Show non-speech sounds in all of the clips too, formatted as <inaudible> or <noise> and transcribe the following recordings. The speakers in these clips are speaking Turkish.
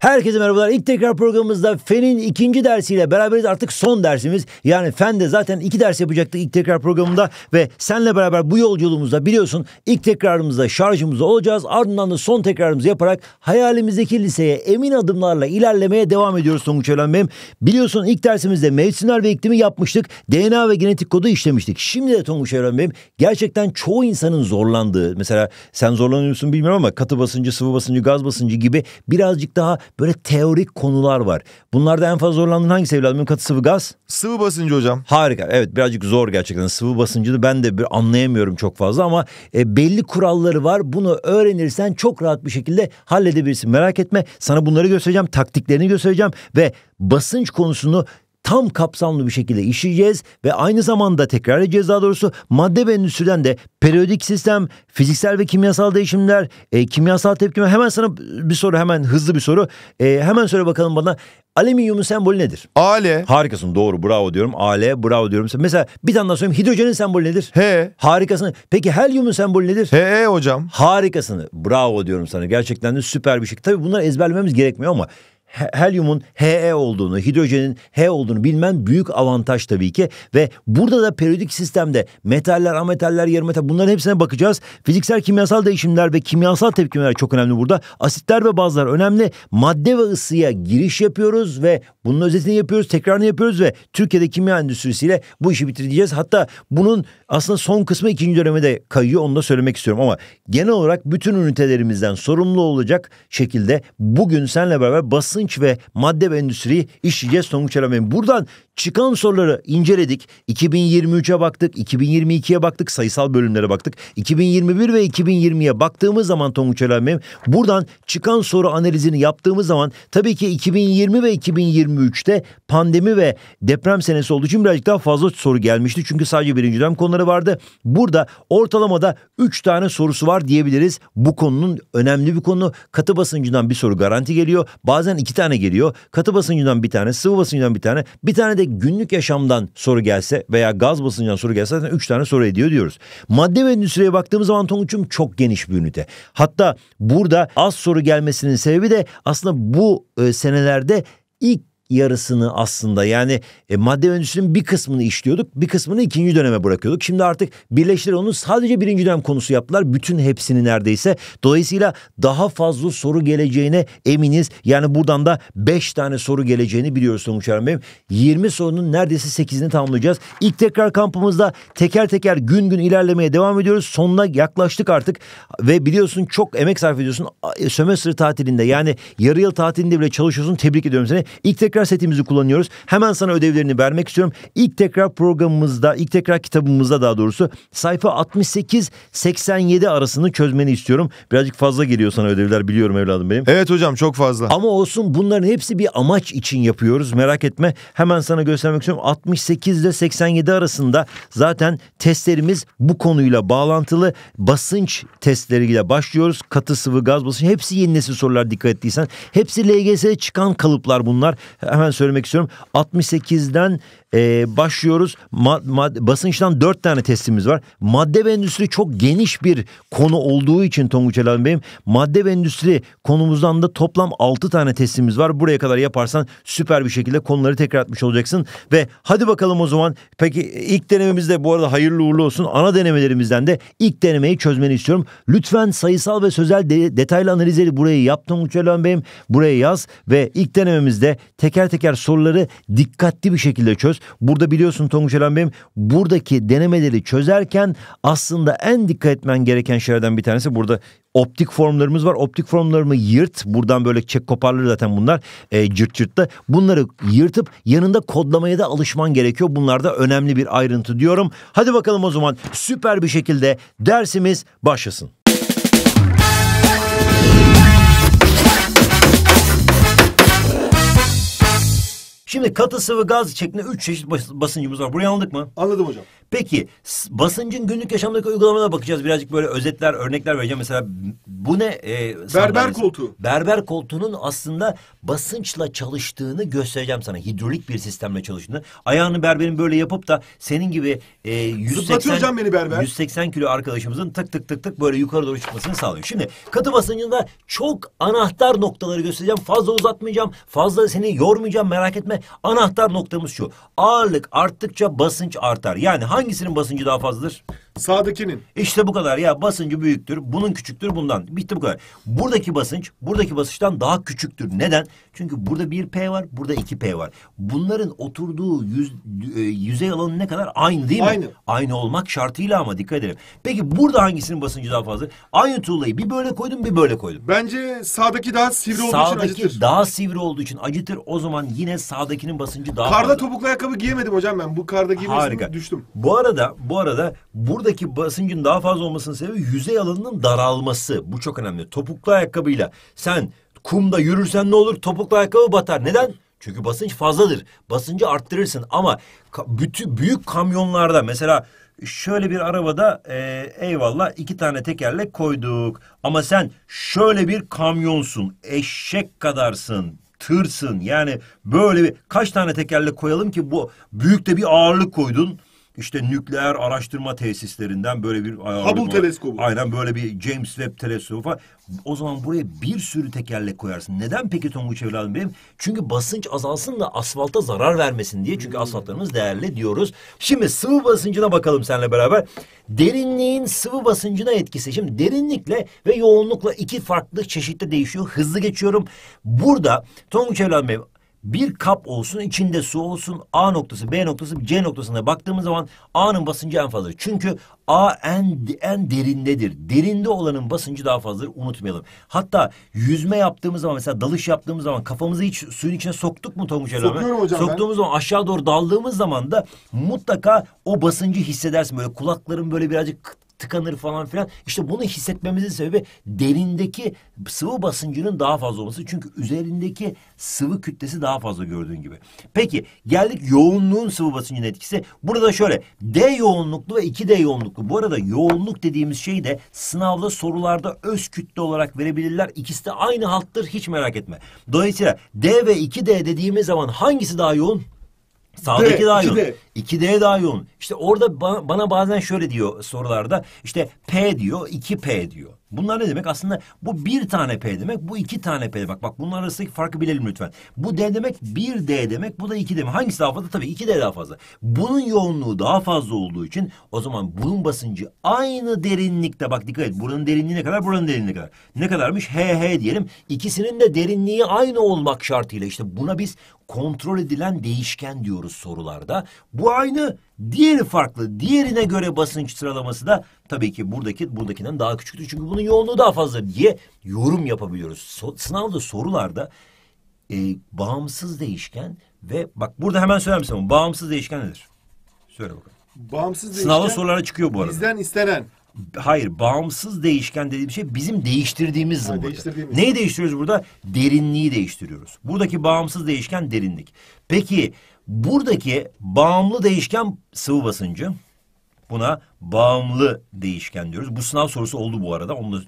Herkese merhabalar. İlk tekrar programımızda FEN'in ikinci dersiyle beraberiz. Artık son dersimiz. Yani FEN'de zaten iki ders yapacaktık ilk tekrar programında ve senle beraber bu yolculuğumuzda biliyorsun ilk tekrarımızda şarjımızda olacağız. Ardından da son tekrarımızı yaparak hayalimizdeki liseye emin adımlarla ilerlemeye devam ediyoruz Tonguç Ölen Bey'im. Biliyorsun ilk dersimizde mevsimler ve iklimi yapmıştık. DNA ve genetik kodu işlemiştik. Şimdi de Tonguç Ölen Bey'im gerçekten çoğu insanın zorlandığı mesela sen zorlanıyorsun bilmiyorum ama katı basıncı, sıvı basıncı, gaz basıncı gibi birazcık daha Böyle teorik konular var. Bunlarda en fazla zorlandığın hangisi evladım? Benim katı sıvı gaz. Sıvı basıncı hocam. Harika. Evet birazcık zor gerçekten. Sıvı basıncını ben de bir anlayamıyorum çok fazla ama e, belli kuralları var. Bunu öğrenirsen çok rahat bir şekilde halledebilirsin. Merak etme. Sana bunları göstereceğim. Taktiklerini göstereceğim ve basınç konusunu tam kapsamlı bir şekilde işleyeceğiz ve aynı zamanda tekrar edeceğiz daha doğrusu madde ve endüstriden de periyodik sistem, fiziksel ve kimyasal değişimler, e, kimyasal tepkime hemen sana bir soru hemen hızlı bir soru e, hemen söyle bakalım bana alüminyumun sembolü nedir? Ale. Harikasın doğru bravo diyorum ale bravo diyorum. Mesela bir tane daha söyleyeyim hidrojenin sembolü nedir? He. Harikasın peki helyumun sembolü nedir? He hocam. Harikasın bravo diyorum sana gerçekten de süper bir şey. Tabii bunları ezberlememiz gerekmiyor ama helyumun He olduğunu, hidrojenin H olduğunu bilmen büyük avantaj tabii ki. Ve burada da periyodik sistemde metaller, ametaller, yarı metal bunların hepsine bakacağız. Fiziksel kimyasal değişimler ve kimyasal tepkimeler çok önemli burada. Asitler ve bazlar önemli. Madde ve ısıya giriş yapıyoruz ve bunun özetini yapıyoruz, tekrarını yapıyoruz ve Türkiye'de kimya endüstrisiyle bu işi bitireceğiz. Hatta bunun aslında son kısmı ikinci döneme de kayıyor onu da söylemek istiyorum ama genel olarak bütün ünitelerimizden sorumlu olacak şekilde bugün senle beraber basın basınç ve madde ve endüstri işçiye sonuç Buradan Çıkan soruları inceledik. 2023'e baktık, 2022'ye baktık, sayısal bölümlere baktık. 2021 ve 2020'ye baktığımız zaman Tonguç Elhamim buradan çıkan soru analizini yaptığımız zaman tabii ki 2020 ve 2023'te pandemi ve deprem senesi olduğu için birazcık daha fazla soru gelmişti. Çünkü sadece birinci dönem konuları vardı. Burada ortalamada 3 tane sorusu var diyebiliriz. Bu konunun önemli bir konu. Katı basıncından bir soru garanti geliyor. Bazen iki tane geliyor. Katı basıncından bir tane, sıvı basıncından bir tane. Bir tane de günlük yaşamdan soru gelse veya gaz basıncından soru gelse zaten 3 tane soru ediyor diyoruz. Madde ve endüstriye baktığımız zaman Tonguç'um çok geniş bir ünite. Hatta burada az soru gelmesinin sebebi de aslında bu e, senelerde ilk yarısını aslında yani e, madde öncüsünün bir kısmını işliyorduk. Bir kısmını ikinci döneme bırakıyorduk. Şimdi artık birleştir onu sadece birinci dönem konusu yaptılar. Bütün hepsini neredeyse. Dolayısıyla daha fazla soru geleceğine eminiz. Yani buradan da 5 tane soru geleceğini biliyoruz Sonuç Erhan Bey'im. 20 sorunun neredeyse 8'ini tamamlayacağız. İlk tekrar kampımızda teker teker gün gün ilerlemeye devam ediyoruz. Sonuna yaklaştık artık ve biliyorsun çok emek sarf ediyorsun. Sömestr tatilinde yani yarı yıl tatilinde bile çalışıyorsun. Tebrik ediyorum seni. İlk tekrar tekrar setimizi kullanıyoruz. Hemen sana ödevlerini vermek istiyorum. İlk tekrar programımızda, ilk tekrar kitabımızda daha doğrusu sayfa 68-87 arasını çözmeni istiyorum. Birazcık fazla geliyor sana ödevler biliyorum evladım benim. Evet hocam çok fazla. Ama olsun bunların hepsi bir amaç için yapıyoruz. Merak etme. Hemen sana göstermek istiyorum. 68 ile 87 arasında zaten testlerimiz bu konuyla bağlantılı. Basınç testleriyle başlıyoruz. Katı sıvı gaz basınç hepsi yeni nesil sorular dikkat ettiysen. Hepsi LGS'ye çıkan kalıplar bunlar hemen söylemek istiyorum. 68'den ee, başlıyoruz. Ma- ma- basınçtan dört tane testimiz var. Madde ve endüstri çok geniş bir konu olduğu için Tonguç Elhan Bey'im. Madde ve endüstri konumuzdan da toplam altı tane testimiz var. Buraya kadar yaparsan süper bir şekilde konuları tekrar etmiş olacaksın. Ve hadi bakalım o zaman. Peki ilk denememizde bu arada hayırlı uğurlu olsun. Ana denemelerimizden de ilk denemeyi çözmeni istiyorum. Lütfen sayısal ve sözel de- detaylı analizleri buraya yap Tonguç Elhan Bey'im. Buraya yaz ve ilk denememizde teker teker soruları dikkatli bir şekilde çöz. Burada biliyorsun Tonguç Elen benim buradaki denemeleri çözerken aslında en dikkat etmen gereken şeylerden bir tanesi burada optik formlarımız var. Optik formlarımı yırt. Buradan böyle çek koparları zaten bunlar. E, cırt cırtta. Bunları yırtıp yanında kodlamaya da alışman gerekiyor. Bunlar da önemli bir ayrıntı diyorum. Hadi bakalım o zaman süper bir şekilde dersimiz başlasın. Şimdi katı sıvı gaz şeklinde üç çeşit basıncımız var. Burayı anladık mı? Anladım hocam. Peki basıncın günlük yaşamdaki uygulamalarına bakacağız. Birazcık böyle özetler, örnekler vereceğim. Mesela bu ne? E, Berber sandalyesi. koltuğu. Berber koltuğunun aslında basınçla çalıştığını göstereceğim sana. Hidrolik bir sistemle çalıştığını. Ayağını berberin böyle yapıp da senin gibi e, 180, beni berber. 180 kilo arkadaşımızın tık tık tık tık böyle yukarı doğru çıkmasını sağlıyor. Şimdi katı basıncında çok anahtar noktaları göstereceğim. Fazla uzatmayacağım. Fazla seni yormayacağım merak etme. Anahtar noktamız şu. Ağırlık arttıkça basınç artar. Yani hangisinin basıncı daha fazladır? Sağdakinin. İşte bu kadar ya basıncı büyüktür, bunun küçüktür bundan. Bitti bu kadar. Buradaki basınç, buradaki basınçtan daha küçüktür. Neden? Çünkü burada bir P var, burada iki P var. Bunların oturduğu yüz, e, yüzey alanı ne kadar? Aynı değil mi? Aynı. Aynı olmak şartıyla ama dikkat edelim. Peki burada hangisinin basıncı daha fazla? Aynı tuğlayı bir böyle koydum, bir böyle koydum. Bence sağdaki daha sivri olduğu Sağdaki için acıtır. Sağdaki daha sivri olduğu için acıtır. O zaman yine sağdakinin basıncı daha Karda fazla. topuklu ayakkabı giyemedim hocam ben. Bu karda giymesini düştüm. Bu arada, bu arada burada buradaki basıncın daha fazla olmasının sebebi yüzey alanının daralması. Bu çok önemli. Topuklu ayakkabıyla sen kumda yürürsen ne olur? Topuklu ayakkabı batar. Neden? Çünkü basınç fazladır. Basıncı arttırırsın ama bütün büyük kamyonlarda mesela şöyle bir arabada e, eyvallah iki tane tekerlek koyduk. Ama sen şöyle bir kamyonsun. Eşek kadarsın tırsın. Yani böyle bir kaç tane tekerlek koyalım ki bu büyükte bir ağırlık koydun işte nükleer araştırma tesislerinden böyle bir e, Hubble var. teleskobu. Aynen böyle bir James Webb teleskobu falan. O zaman buraya bir sürü tekerlek koyarsın. Neden peki Tonguç evladım benim? Çünkü basınç azalsın da asfalta zarar vermesin diye. Çünkü hmm. asfaltlarımız değerli diyoruz. Şimdi sıvı basıncına bakalım seninle beraber. Derinliğin sıvı basıncına etkisi. Şimdi derinlikle ve yoğunlukla iki farklı çeşitte değişiyor. Hızlı geçiyorum. Burada Tonguç evladım benim bir kap olsun içinde su olsun A noktası B noktası C noktasına baktığımız zaman A'nın basıncı en fazla. Çünkü A en, en derindedir. Derinde olanın basıncı daha fazladır unutmayalım. Hatta yüzme yaptığımız zaman mesela dalış yaptığımız zaman kafamızı hiç suyun içine soktuk mu Tonguç Erdoğan? Sokuyorum hocam Soktuğumuz ben. zaman aşağı doğru daldığımız zaman da mutlaka o basıncı hissedersin. Böyle kulakların böyle birazcık tıkanır falan filan. İşte bunu hissetmemizin sebebi derindeki sıvı basıncının daha fazla olması. Çünkü üzerindeki sıvı kütlesi daha fazla gördüğün gibi. Peki geldik yoğunluğun sıvı basıncının etkisi. Burada şöyle D yoğunluklu ve 2D yoğunluklu. Bu arada yoğunluk dediğimiz şeyi de sınavda sorularda öz kütle olarak verebilirler. İkisi de aynı halttır hiç merak etme. Dolayısıyla D ve 2D dediğimiz zaman hangisi daha yoğun? Sağdaki D, daha yoğun. 2D. daha yoğun. İşte orada bana, bana bazen şöyle diyor sorularda. İşte P diyor, 2P diyor. Bunlar ne demek? Aslında bu bir tane P demek, bu iki tane P demek. Bak bunlar arasındaki farkı bilelim lütfen. Bu D demek, bir D demek, bu da iki demek. Hangisi daha fazla? Tabii iki D daha fazla. Bunun yoğunluğu daha fazla olduğu için o zaman bunun basıncı aynı derinlikte. Bak dikkat et buranın derinliği ne kadar, buranın derinliği ne kadar. Ne kadarmış? H, H diyelim. İkisinin de derinliği aynı olmak şartıyla. İşte buna biz kontrol edilen değişken diyoruz sorularda. Bu aynı, diğeri farklı. Diğerine göre basınç sıralaması da tabii ki buradaki buradakinden daha küçüktür. Çünkü bunun yoğunluğu daha fazla diye yorum yapabiliyoruz. So sınavda sorularda e, bağımsız değişken ve bak burada hemen söyler misin? Bağımsız değişken nedir? Söyle bakalım. Bağımsız değişken. Sınavda sorulara çıkıyor bu arada. Bizden istenen Hayır, bağımsız değişken dediğim şey bizim değiştirdiğimiz zımbırtı. değiştirdiğimiz. Neyi değiştiriyoruz burada? Derinliği değiştiriyoruz. Buradaki bağımsız değişken derinlik. Peki buradaki bağımlı değişken sıvı basıncı. Buna bağımlı değişken diyoruz. Bu sınav sorusu oldu bu arada. Onu da...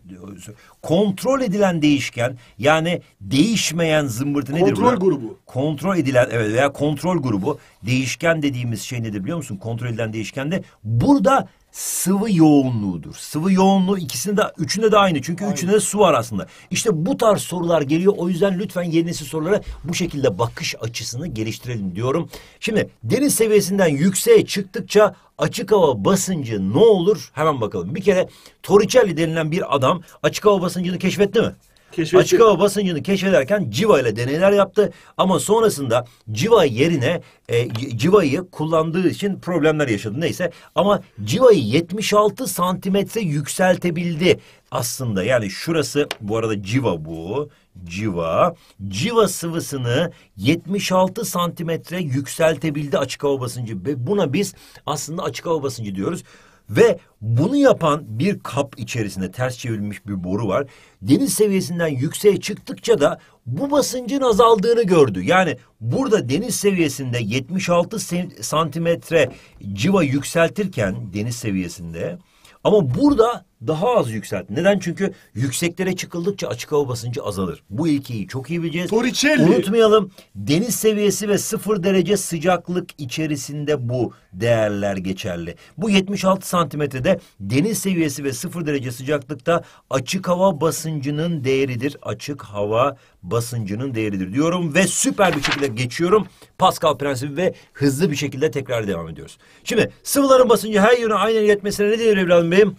kontrol edilen değişken yani değişmeyen zımbırtı nedir? Kontrol grubu. Kontrol edilen evet veya kontrol grubu değişken dediğimiz şey nedir biliyor musun? Kontrol edilen değişken de burada sıvı yoğunluğudur. Sıvı yoğunluğu ikisinde de üçünde de aynı. Çünkü aynı. üçünde de su var aslında. İşte bu tarz sorular geliyor. O yüzden lütfen yeni yenisi sorulara bu şekilde bakış açısını geliştirelim diyorum. Şimdi deniz seviyesinden yükseğe çıktıkça açık hava basıncı ne olur? Hemen bakalım. Bir kere Torricelli denilen bir adam açık hava basıncını keşfetti mi? Keşfetti. Açık hava basıncını keşfederken Civa ile deneyler yaptı ama sonrasında Civa yerine e, Civa'yı kullandığı için problemler yaşadı neyse ama Civa'yı 76 santimetre yükseltebildi aslında yani şurası bu arada Civa bu Civa Civa sıvısını 76 santimetre yükseltebildi açık hava basıncı ve buna biz aslında açık hava basıncı diyoruz. Ve bunu yapan bir kap içerisinde ters çevrilmiş bir boru var. Deniz seviyesinden yükseğe çıktıkça da bu basıncın azaldığını gördü. Yani burada deniz seviyesinde 76 santimetre civa yükseltirken deniz seviyesinde ama burada daha az yükselt. Neden? Çünkü yükseklere çıkıldıkça açık hava basıncı azalır. Bu ilkeyi çok iyi bileceğiz. Torricelli. Unutmayalım deniz seviyesi ve sıfır derece sıcaklık içerisinde bu değerler geçerli. Bu 76 santimetrede deniz seviyesi ve sıfır derece sıcaklıkta açık hava basıncının değeridir. Açık hava basıncının değeridir diyorum ve süper bir şekilde geçiyorum. Pascal prensibi ve hızlı bir şekilde tekrar devam ediyoruz. Şimdi sıvıların basıncı her yöne aynı yetmesine ne diyor evladım benim?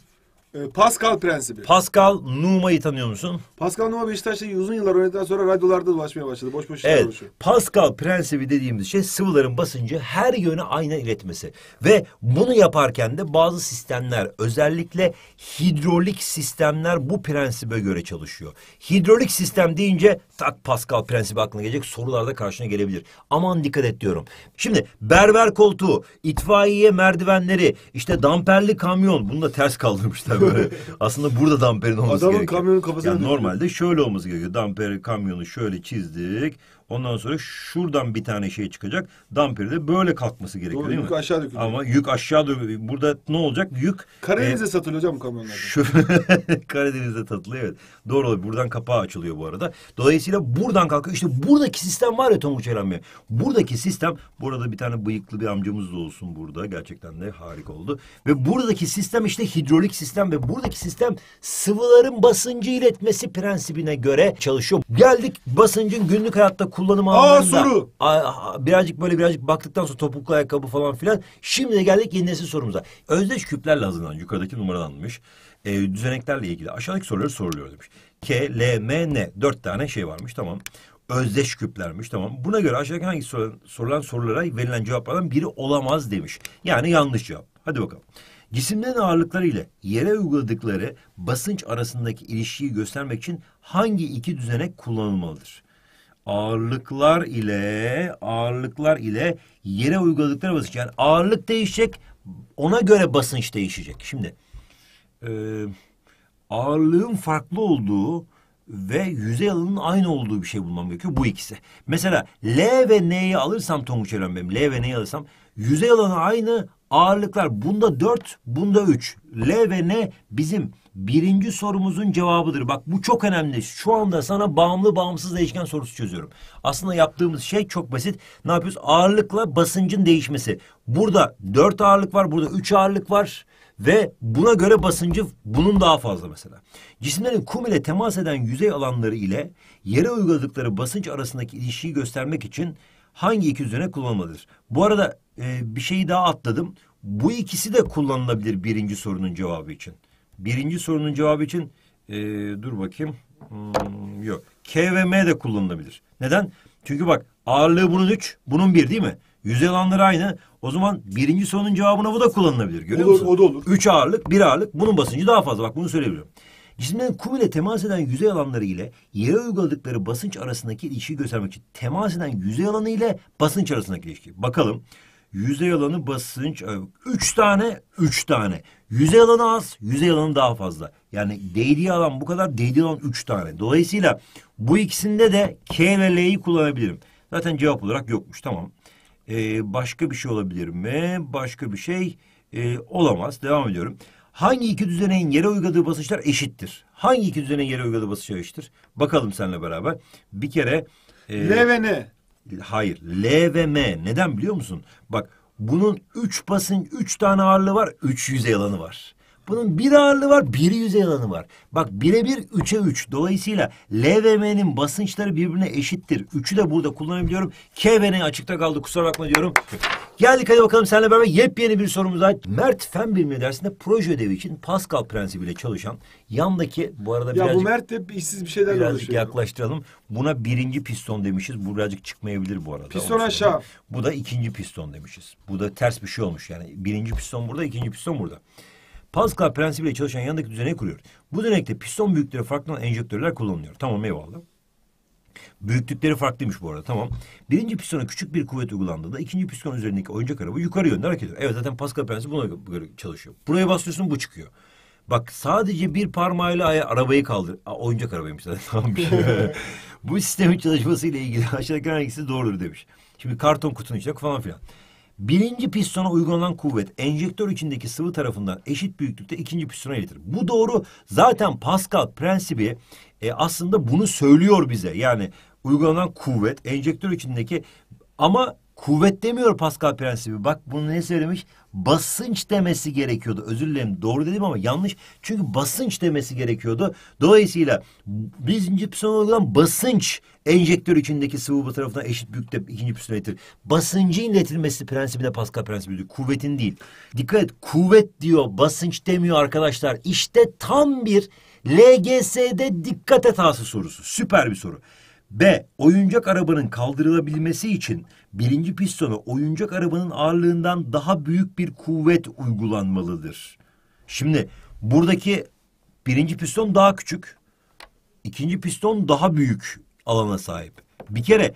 Ee, Pascal prensibi. Pascal Numa'yı tanıyor musun? Pascal Numa Beşiktaş'ta uzun yıllar oynadıktan sonra radyolarda dolaşmaya başladı. Boş boş evet. Oluşuyor. Pascal prensibi dediğimiz şey sıvıların basıncı her yöne aynen iletmesi. Ve bunu yaparken de bazı sistemler özellikle hidrolik sistemler bu prensibe göre çalışıyor. Hidrolik sistem deyince tak Pascal prensibi aklına gelecek sorularda karşına gelebilir. Aman dikkat et diyorum. Şimdi berber koltuğu, itfaiye merdivenleri, işte damperli kamyon bunu da ters kaldırmışlar böyle. Aslında burada damperin olması Adamın gerekiyor. kamyonun kafasına Yani normalde şöyle olması gerekiyor. Damperi kamyonu şöyle çizdik. Ondan sonra şuradan bir tane şey çıkacak. Damper de böyle kalkması gerekiyor Doğru, değil yük mi? aşağı dökülüyor. Ama yük aşağı dökülüyor. Burada ne olacak? Yük... Karadeniz'e e, satılıyor hocam kamyonlarda. Şu, <laughs> satılıyor evet. Doğru olabilir. Buradan kapağı açılıyor bu arada. Dolayısıyla buradan kalkıyor. İşte buradaki sistem var ya Tonguç Eren Bey. Buradaki sistem... Burada bir tane bıyıklı bir amcamız da olsun burada. Gerçekten de harika oldu. Ve buradaki sistem işte hidrolik sistem ve buradaki sistem sıvıların basıncı iletmesi prensibine göre çalışıyor. Geldik basıncın günlük hayatta kullanım Aa, soru. birazcık böyle birazcık baktıktan sonra topuklu ayakkabı falan filan. Şimdi geldik yeni nesil sorumuza. Özdeş küplerle hazırlanan yukarıdaki numaralanmış e, düzeneklerle ilgili aşağıdaki soruları soruluyor demiş. K, L, M, N dört tane şey varmış tamam. Özdeş küplermiş tamam. Buna göre aşağıdaki hangi sorulan, sorulan sorulara verilen cevaplardan biri olamaz demiş. Yani yanlış cevap. Hadi bakalım. Cisimlerin ağırlıkları ile yere uyguladıkları basınç arasındaki ilişkiyi göstermek için hangi iki düzenek kullanılmalıdır? ağırlıklar ile ağırlıklar ile yere uyguladıkları basınç. Yani ağırlık değişecek ona göre basınç değişecek. Şimdi e, ağırlığın farklı olduğu ve yüzey alanının aynı olduğu bir şey bulmam gerekiyor. Bu ikisi. Mesela L ve N'yi alırsam Tonguç Eren benim. L ve N'yi alırsam yüzey alanı aynı ağırlıklar. Bunda dört, bunda üç. L ve N bizim birinci sorumuzun cevabıdır. Bak bu çok önemli. Şu anda sana bağımlı bağımsız değişken sorusu çözüyorum. Aslında yaptığımız şey çok basit. Ne yapıyoruz? Ağırlıkla basıncın değişmesi. Burada dört ağırlık var, burada üç ağırlık var ve buna göre basıncı bunun daha fazla mesela. Cisimlerin kum ile temas eden yüzey alanları ile yere uyguladıkları basınç arasındaki ilişkiyi göstermek için hangi iki üzerine kullanılmalıdır? Bu arada e, bir şeyi daha atladım. Bu ikisi de kullanılabilir birinci sorunun cevabı için. Birinci sorunun cevabı için e, dur bakayım. Hmm, yok. K ve M de kullanılabilir. Neden? Çünkü bak ağırlığı bunun üç, bunun bir değil mi? yüzey alanları aynı. O zaman birinci sorunun cevabına bu da kullanılabilir. Görüyor olur, musun? o da olur. Üç ağırlık, bir ağırlık. Bunun basıncı daha fazla. Bak bunu söyleyebilirim. Cisimlerin kum ile temas eden yüzey alanları ile yere uyguladıkları basınç arasındaki ilişkiyi göstermek için temas eden yüzey alanı ile basınç arasındaki ilişki. Bakalım yüzey alanı basınç e, üç tane üç tane. Yüzey alanı az, yüzey alanı daha fazla. Yani değdiği alan bu kadar, değdiği alan üç tane. Dolayısıyla bu ikisinde de K ve L'yi kullanabilirim. Zaten cevap olarak yokmuş tamam. Ee, başka bir şey olabilir mi? Başka bir şey e, olamaz. Devam ediyorum. Hangi iki düzeneğin yere uyguladığı basınçlar eşittir? Hangi iki düzeneğin yere uyguladığı basınçlar eşittir? Bakalım seninle beraber. Bir kere... E, L ve N. Hayır. L ve M. Neden biliyor musun? Bak bunun üç pasın üç tane ağırlığı var. Üç yüz yalanı var. Bunun bir ağırlığı var, bir yüzey alanı var. Bak birebir üçe üç. Dolayısıyla L ve M'nin basınçları birbirine eşittir. Üçü de burada kullanabiliyorum. K ve N açıkta kaldı. Kusura bakma diyorum. Geldik hadi bakalım seninle beraber yepyeni bir sorumuz var. Mert Fen Bilimi dersinde proje ödevi için Pascal prensibiyle çalışan yandaki bu arada ya birazcık... Ya bu Mert hep işsiz bir şeyler Birazcık yaklaştıralım. Buna birinci piston demişiz. Bu birazcık çıkmayabilir bu arada. Piston aşağı. Bu da ikinci piston demişiz. Bu da ters bir şey olmuş yani. Birinci piston burada, ikinci piston burada. Pascal prensibiyle çalışan yanındaki düzeneği kuruyor. Bu düzenekte piston büyüklükleri farklı olan enjektörler kullanılıyor. Tamam eyvallah. Büyüklükleri farklıymış bu arada tamam. Birinci pistona küçük bir kuvvet uygulandığında ikinci piston üzerindeki oyuncak araba yukarı yönde hareket ediyor. Evet zaten Pascal prensibi buna göre çalışıyor. Buraya basıyorsun bu çıkıyor. Bak sadece bir parmağıyla arabayı kaldır. Aa, oyuncak arabaymış zaten <laughs> tamam <laughs> bu sistemin çalışmasıyla ilgili aşağıdaki hangisi doğrudur demiş. Şimdi karton kutunun içine falan filan. Birinci pistona uygulanan kuvvet enjektör içindeki sıvı tarafından eşit büyüklükte ikinci pistona iletir. Bu doğru. Zaten Pascal prensibi e, aslında bunu söylüyor bize. Yani uygulanan kuvvet enjektör içindeki ama Kuvvet demiyor Pascal prensibi. Bak bunu ne söylemiş? Basınç demesi gerekiyordu. Özür dilerim doğru dedim ama yanlış. Çünkü basınç demesi gerekiyordu. Dolayısıyla birinci pistona olan basınç enjektör içindeki sıvı bu tarafına eşit büyüklükte ikinci pistona iletir. Basıncı iletilmesi prensibi de Pascal prensibi diyor. Kuvvetin değil. Dikkat et kuvvet diyor basınç demiyor arkadaşlar. İşte tam bir LGS'de dikkat etası sorusu. Süper bir soru. B. Oyuncak arabanın kaldırılabilmesi için birinci pistona oyuncak arabanın ağırlığından daha büyük bir kuvvet uygulanmalıdır. Şimdi buradaki birinci piston daha küçük, ikinci piston daha büyük alana sahip. Bir kere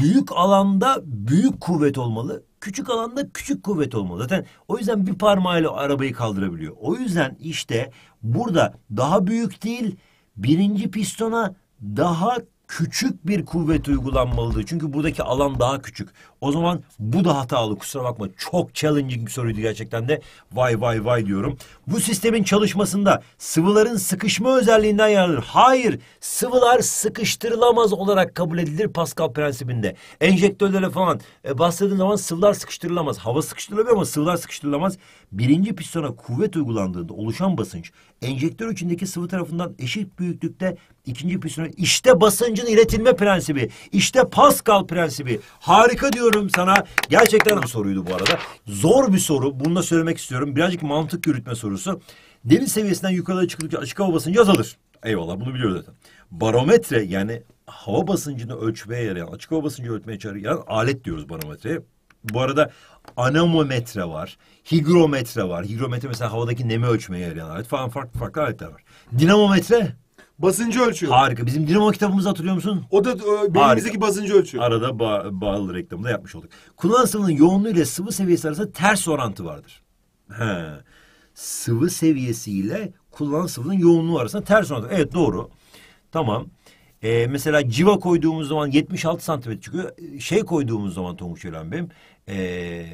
büyük alanda büyük kuvvet olmalı, küçük alanda küçük kuvvet olmalı. Zaten o yüzden bir parmağıyla arabayı kaldırabiliyor. O yüzden işte burada daha büyük değil, birinci pistona daha küçük bir kuvvet uygulanmalıdır. Çünkü buradaki alan daha küçük. O zaman bu da hatalı kusura bakma. Çok challenging bir soruydu gerçekten de. Vay vay vay diyorum. Bu sistemin çalışmasında sıvıların sıkışma özelliğinden yararlanır. Hayır sıvılar sıkıştırılamaz olarak kabul edilir Pascal prensibinde. Enjektörlere falan e, bahsettiğim zaman sıvılar sıkıştırılamaz. Hava sıkıştırılabilir ama sıvılar sıkıştırılamaz. Birinci pistona kuvvet uygulandığında oluşan basınç enjektör içindeki sıvı tarafından eşit büyüklükte ikinci pistona işte basıncın iletilme prensibi. işte Pascal prensibi. Harika diyorum katılıyorum sana. Gerçekten bu soruydu bu arada. Zor bir soru. Bunu da söylemek istiyorum. Birazcık mantık yürütme sorusu. Deniz seviyesinden yukarıda çıkıldıkça açık hava basıncı azalır. Eyvallah bunu biliyoruz zaten. Barometre yani hava basıncını ölçmeye yarayan, açık hava basıncı ölçmeye yarayan alet diyoruz barometreye. Bu arada anemometre var, higrometre var. Higrometre mesela havadaki nemi ölçmeye yarayan alet falan farklı farklı aletler var. Dinamometre Basıncı ölçüyor. Harika. Bizim Dinamo kitabımızı hatırlıyor musun? O da e, belimizdeki basıncı ölçüyor. Arada ba bağlı reklamı da yapmış olduk. Kullan sıvının yoğunluğu ile sıvı seviyesi arasında ters orantı vardır. He. Sıvı seviyesiyle kullanılan sıvının yoğunluğu arasında ters orantı. Evet doğru. Tamam. Ee, mesela civa koyduğumuz zaman 76 santimetre çıkıyor. Şey koyduğumuz zaman Tonguç Ölen Bey'im ee,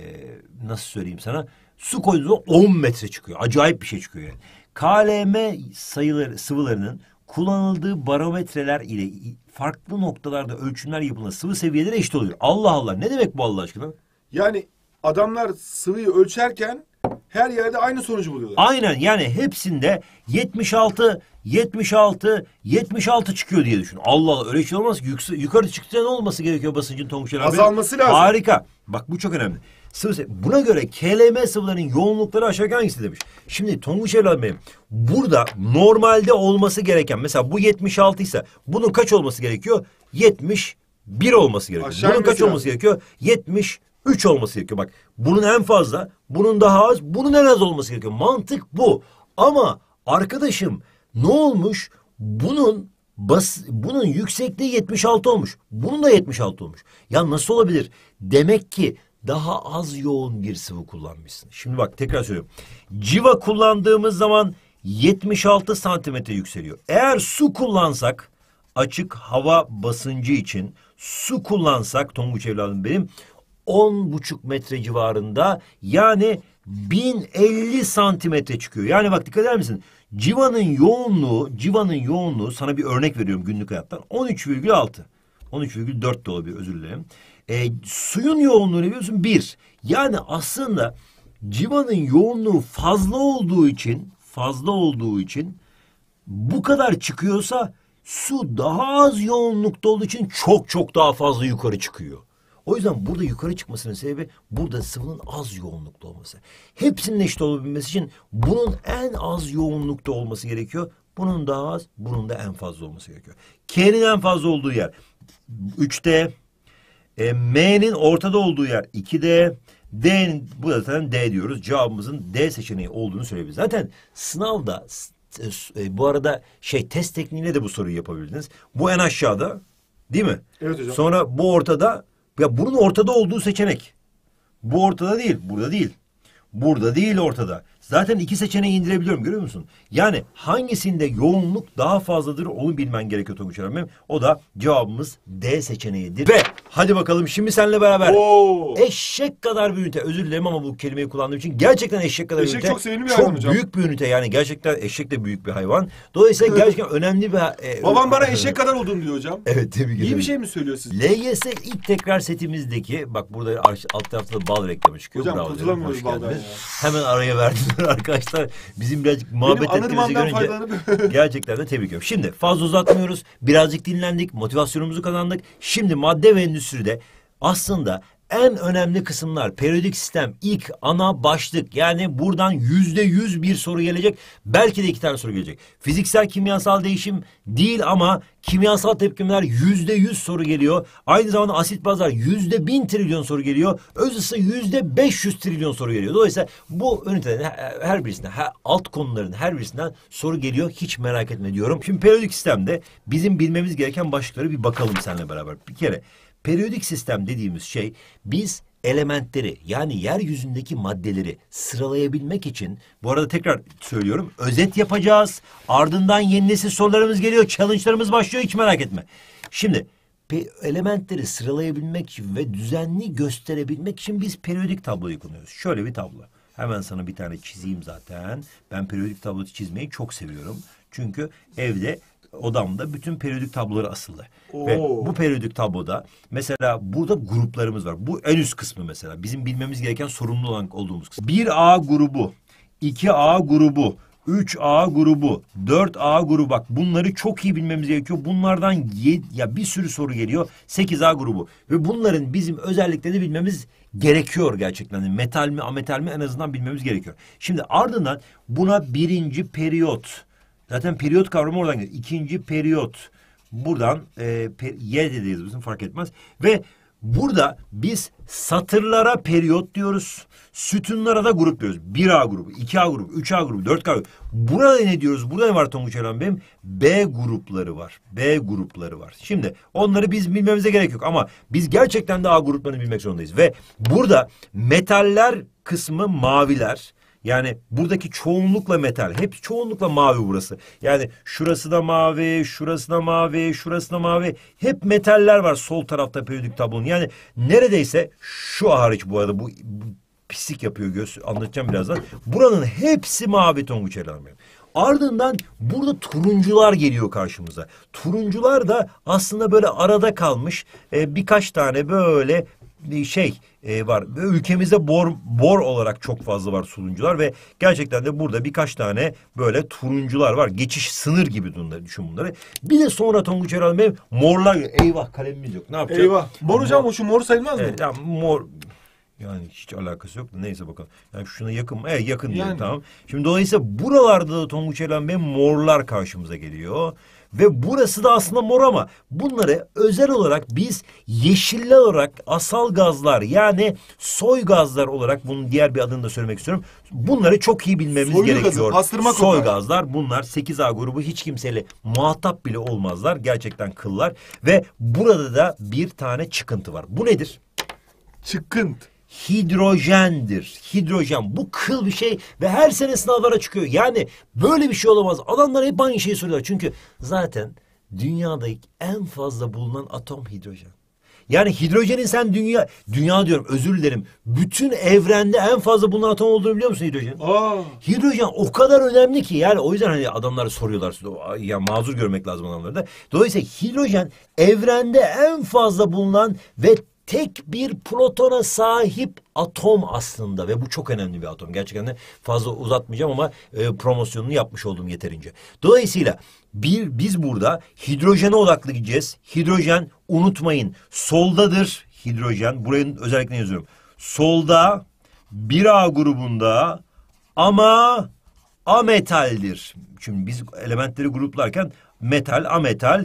nasıl söyleyeyim sana su koyduğumuz zaman 10 metre çıkıyor. Acayip bir şey çıkıyor yani. KLM sayıları, sıvılarının kullanıldığı barometreler ile farklı noktalarda ölçümler yapılan sıvı seviyeleri eşit oluyor. Allah Allah ne demek bu Allah aşkına? Yani adamlar sıvıyı ölçerken her yerde aynı sonucu buluyorlar. Aynen yani hepsinde 76, 76, 76 çıkıyor diye düşün. Allah Allah öyle şey olmaz ki. yukarı çıktığında ne olması gerekiyor basıncın Tonguç Azalması lazım. Harika. Bak bu çok önemli. Sıvı Buna göre KLM sıvılarının yoğunlukları aşağıdaki hangisi demiş. Şimdi Tonguç Evlat burada normalde olması gereken mesela bu 76 ise bunun kaç olması gerekiyor? 71 olması gerekiyor. Aşağı bunun kaç abi. olması gerekiyor? 73 olması gerekiyor. Bak bunun en fazla, bunun daha az, bunun en az olması gerekiyor. Mantık bu. Ama arkadaşım ne olmuş? Bunun bas, bunun yüksekliği 76 olmuş. Bunun da 76 olmuş. Ya nasıl olabilir? Demek ki daha az yoğun bir sıvı kullanmışsın. Şimdi bak tekrar söylüyorum. Civa kullandığımız zaman 76 santimetre yükseliyor. Eğer su kullansak açık hava basıncı için su kullansak Tonguç evladım benim 10,5 metre civarında yani 1050 santimetre çıkıyor. Yani bak dikkat eder misin? Civanın yoğunluğu, civanın yoğunluğu sana bir örnek veriyorum günlük hayattan. 13,6. 13,4 de olabilir özür dilerim. E, suyun yoğunluğu ne biliyorsun? Bir. Yani aslında civanın yoğunluğu fazla olduğu için fazla olduğu için bu kadar çıkıyorsa su daha az yoğunlukta olduğu için çok çok daha fazla yukarı çıkıyor. O yüzden burada yukarı çıkmasının sebebi burada sıvının az yoğunlukta olması. Hepsinin eşit olabilmesi için bunun en az yoğunlukta olması gerekiyor. Bunun daha az, bunun da en fazla olması gerekiyor. K'nin en fazla olduğu yer. Üçte, e, M'nin ortada olduğu yer 2D. D'nin bu zaten D diyoruz. Cevabımızın D seçeneği olduğunu söyleyebiliriz. Zaten sınavda e, e, bu arada şey test tekniğiyle de bu soruyu yapabildiniz. Bu en aşağıda değil mi? Evet hocam. Sonra bu ortada ya bunun ortada olduğu seçenek. Bu ortada değil, burada değil. Burada değil ortada. Zaten iki seçeneği indirebiliyorum görüyor musun? Yani hangisinde yoğunluk daha fazladır onu bilmen gerekiyor Tonguç Hanım. O da cevabımız D seçeneğidir. Ve hadi bakalım şimdi seninle beraber Oo. eşek kadar bir ünite. Özür dilerim ama bu kelimeyi kullandığım için gerçekten eşek kadar Eşek bir ünite. çok sevimli bir hayvan hocam. büyük bir ünite yani gerçekten eşek de büyük bir hayvan. Dolayısıyla gerçekten önemli bir... E, Babam bana <laughs> eşek kadar oldun diyor hocam. Evet tabii ki. İyi bir şey mi söylüyor siz? LYS ilk tekrar setimizdeki bak burada alt tarafta da bal reklamı çıkıyor. Hocam Bravo diyorum, baldan ya. Hemen araya verdim <laughs> arkadaşlar bizim birazcık muhabbet Benim ettiğimizi görünce <laughs> <laughs> gerçekten de tebrik ediyorum. Şimdi fazla uzatmıyoruz. Birazcık dinlendik, motivasyonumuzu kazandık. Şimdi madde ve endüstride aslında en önemli kısımlar periyodik sistem ilk ana başlık yani buradan yüzde yüz bir soru gelecek belki de iki tane soru gelecek fiziksel kimyasal değişim değil ama kimyasal tepkimler yüzde yüz soru geliyor aynı zamanda asit bazlar yüzde bin trilyon soru geliyor öz ısı yüzde beş yüz trilyon soru geliyor dolayısıyla bu ünitelerin her birisinden her alt konuların her birisinden soru geliyor hiç merak etme diyorum şimdi periyodik sistemde bizim bilmemiz gereken başlıkları bir bakalım seninle beraber bir kere Periyodik sistem dediğimiz şey biz elementleri yani yeryüzündeki maddeleri sıralayabilmek için bu arada tekrar söylüyorum özet yapacağız. Ardından yeni nesil sorularımız geliyor. Challenge'larımız başlıyor hiç merak etme. Şimdi elementleri sıralayabilmek için ve düzenli gösterebilmek için biz periyodik tabloyu kullanıyoruz. Şöyle bir tablo. Hemen sana bir tane çizeyim zaten. Ben periyodik tablo çizmeyi çok seviyorum. Çünkü evde odamda bütün periyodik tabloları asılı. Oo. Ve bu periyodik tabloda mesela burada gruplarımız var. Bu en üst kısmı mesela. Bizim bilmemiz gereken sorumlu olan olduğumuz kısım. 1A grubu, 2A grubu, 3A grubu, 4A grubu bak bunları çok iyi bilmemiz gerekiyor. Bunlardan ya bir sürü soru geliyor. 8A grubu ve bunların bizim özelliklerini bilmemiz gerekiyor gerçekten. metal mi, ametal mi en azından bilmemiz gerekiyor. Şimdi ardından buna birinci periyot Zaten periyot kavramı oradan geliyor. İkinci periyot. Buradan e, per, Y dediğiz bizim fark etmez. Ve burada biz satırlara periyot diyoruz. Sütunlara da grup diyoruz. 1A grubu, 2A grubu, 3A grubu, 4K grubu. Burada ne diyoruz? Burada ne var Tonguç Eren benim? B grupları var. B grupları var. Şimdi onları biz bilmemize gerek yok ama biz gerçekten de A gruplarını bilmek zorundayız. Ve burada metaller kısmı maviler, yani buradaki çoğunlukla metal. Hep çoğunlukla mavi burası. Yani şurası da mavi, şurası da mavi, şurası da mavi. Hep metaller var sol tarafta periyodik tablonun. Yani neredeyse şu hariç bu arada bu, bu pislik yapıyor göz anlatacağım birazdan. Buranın hepsi mavi tonguç elamıyor. Ardından burada turuncular geliyor karşımıza. Turuncular da aslında böyle arada kalmış e, birkaç tane böyle şey e, var. Ülkemizde bor bor olarak çok fazla var turuncular ve gerçekten de burada birkaç tane böyle turuncular var. Geçiş sınır gibi bunları düşün bunları. Bir de sonra Tonguç Erhan Bey morlar eyvah kalemimiz yok. Ne yapacağız? Eyvah. Mor hocam o şu mor sayılmaz mı? Evet, yani mor yani hiç alakası yok neyse bakalım. Yani şuna yakın mı? E, yakın yani. diyelim tamam. Şimdi dolayısıyla buralarda da Tonguç Erhan Bey morlar karşımıza geliyor ve burası da aslında mor ama bunları özel olarak biz yeşiller olarak asal gazlar yani soy gazlar olarak bunun diğer bir adını da söylemek istiyorum. Bunları çok iyi bilmemiz Soylu gerekiyor. Gazı, soy kokar. gazlar bunlar 8A grubu hiç kimseyle muhatap bile olmazlar. Gerçekten kıllar ve burada da bir tane çıkıntı var. Bu nedir? Çıkıntı hidrojendir. Hidrojen bu kıl bir şey ve her sene sınavlara çıkıyor. Yani böyle bir şey olamaz. Adamlar hep aynı şeyi soruyorlar. Çünkü zaten dünyada en fazla bulunan atom hidrojen. Yani hidrojenin sen dünya dünya diyorum özür dilerim. Bütün evrende en fazla bulunan atom olduğunu biliyor musun hidrojen? Aa. Hidrojen o kadar önemli ki yani o yüzden hani adamlar soruyorlar ya mazur görmek lazım adamları da. Dolayısıyla hidrojen evrende en fazla bulunan ve tek bir protona sahip atom aslında ve bu çok önemli bir atom. Gerçekten de fazla uzatmayacağım ama e, promosyonunu yapmış oldum yeterince. Dolayısıyla bir biz burada hidrojene odaklı gideceğiz. Hidrojen unutmayın soldadır hidrojen. Burayı özellikle yazıyorum. Solda bir a grubunda ama ametaldir. Şimdi biz elementleri gruplarken metal, ametal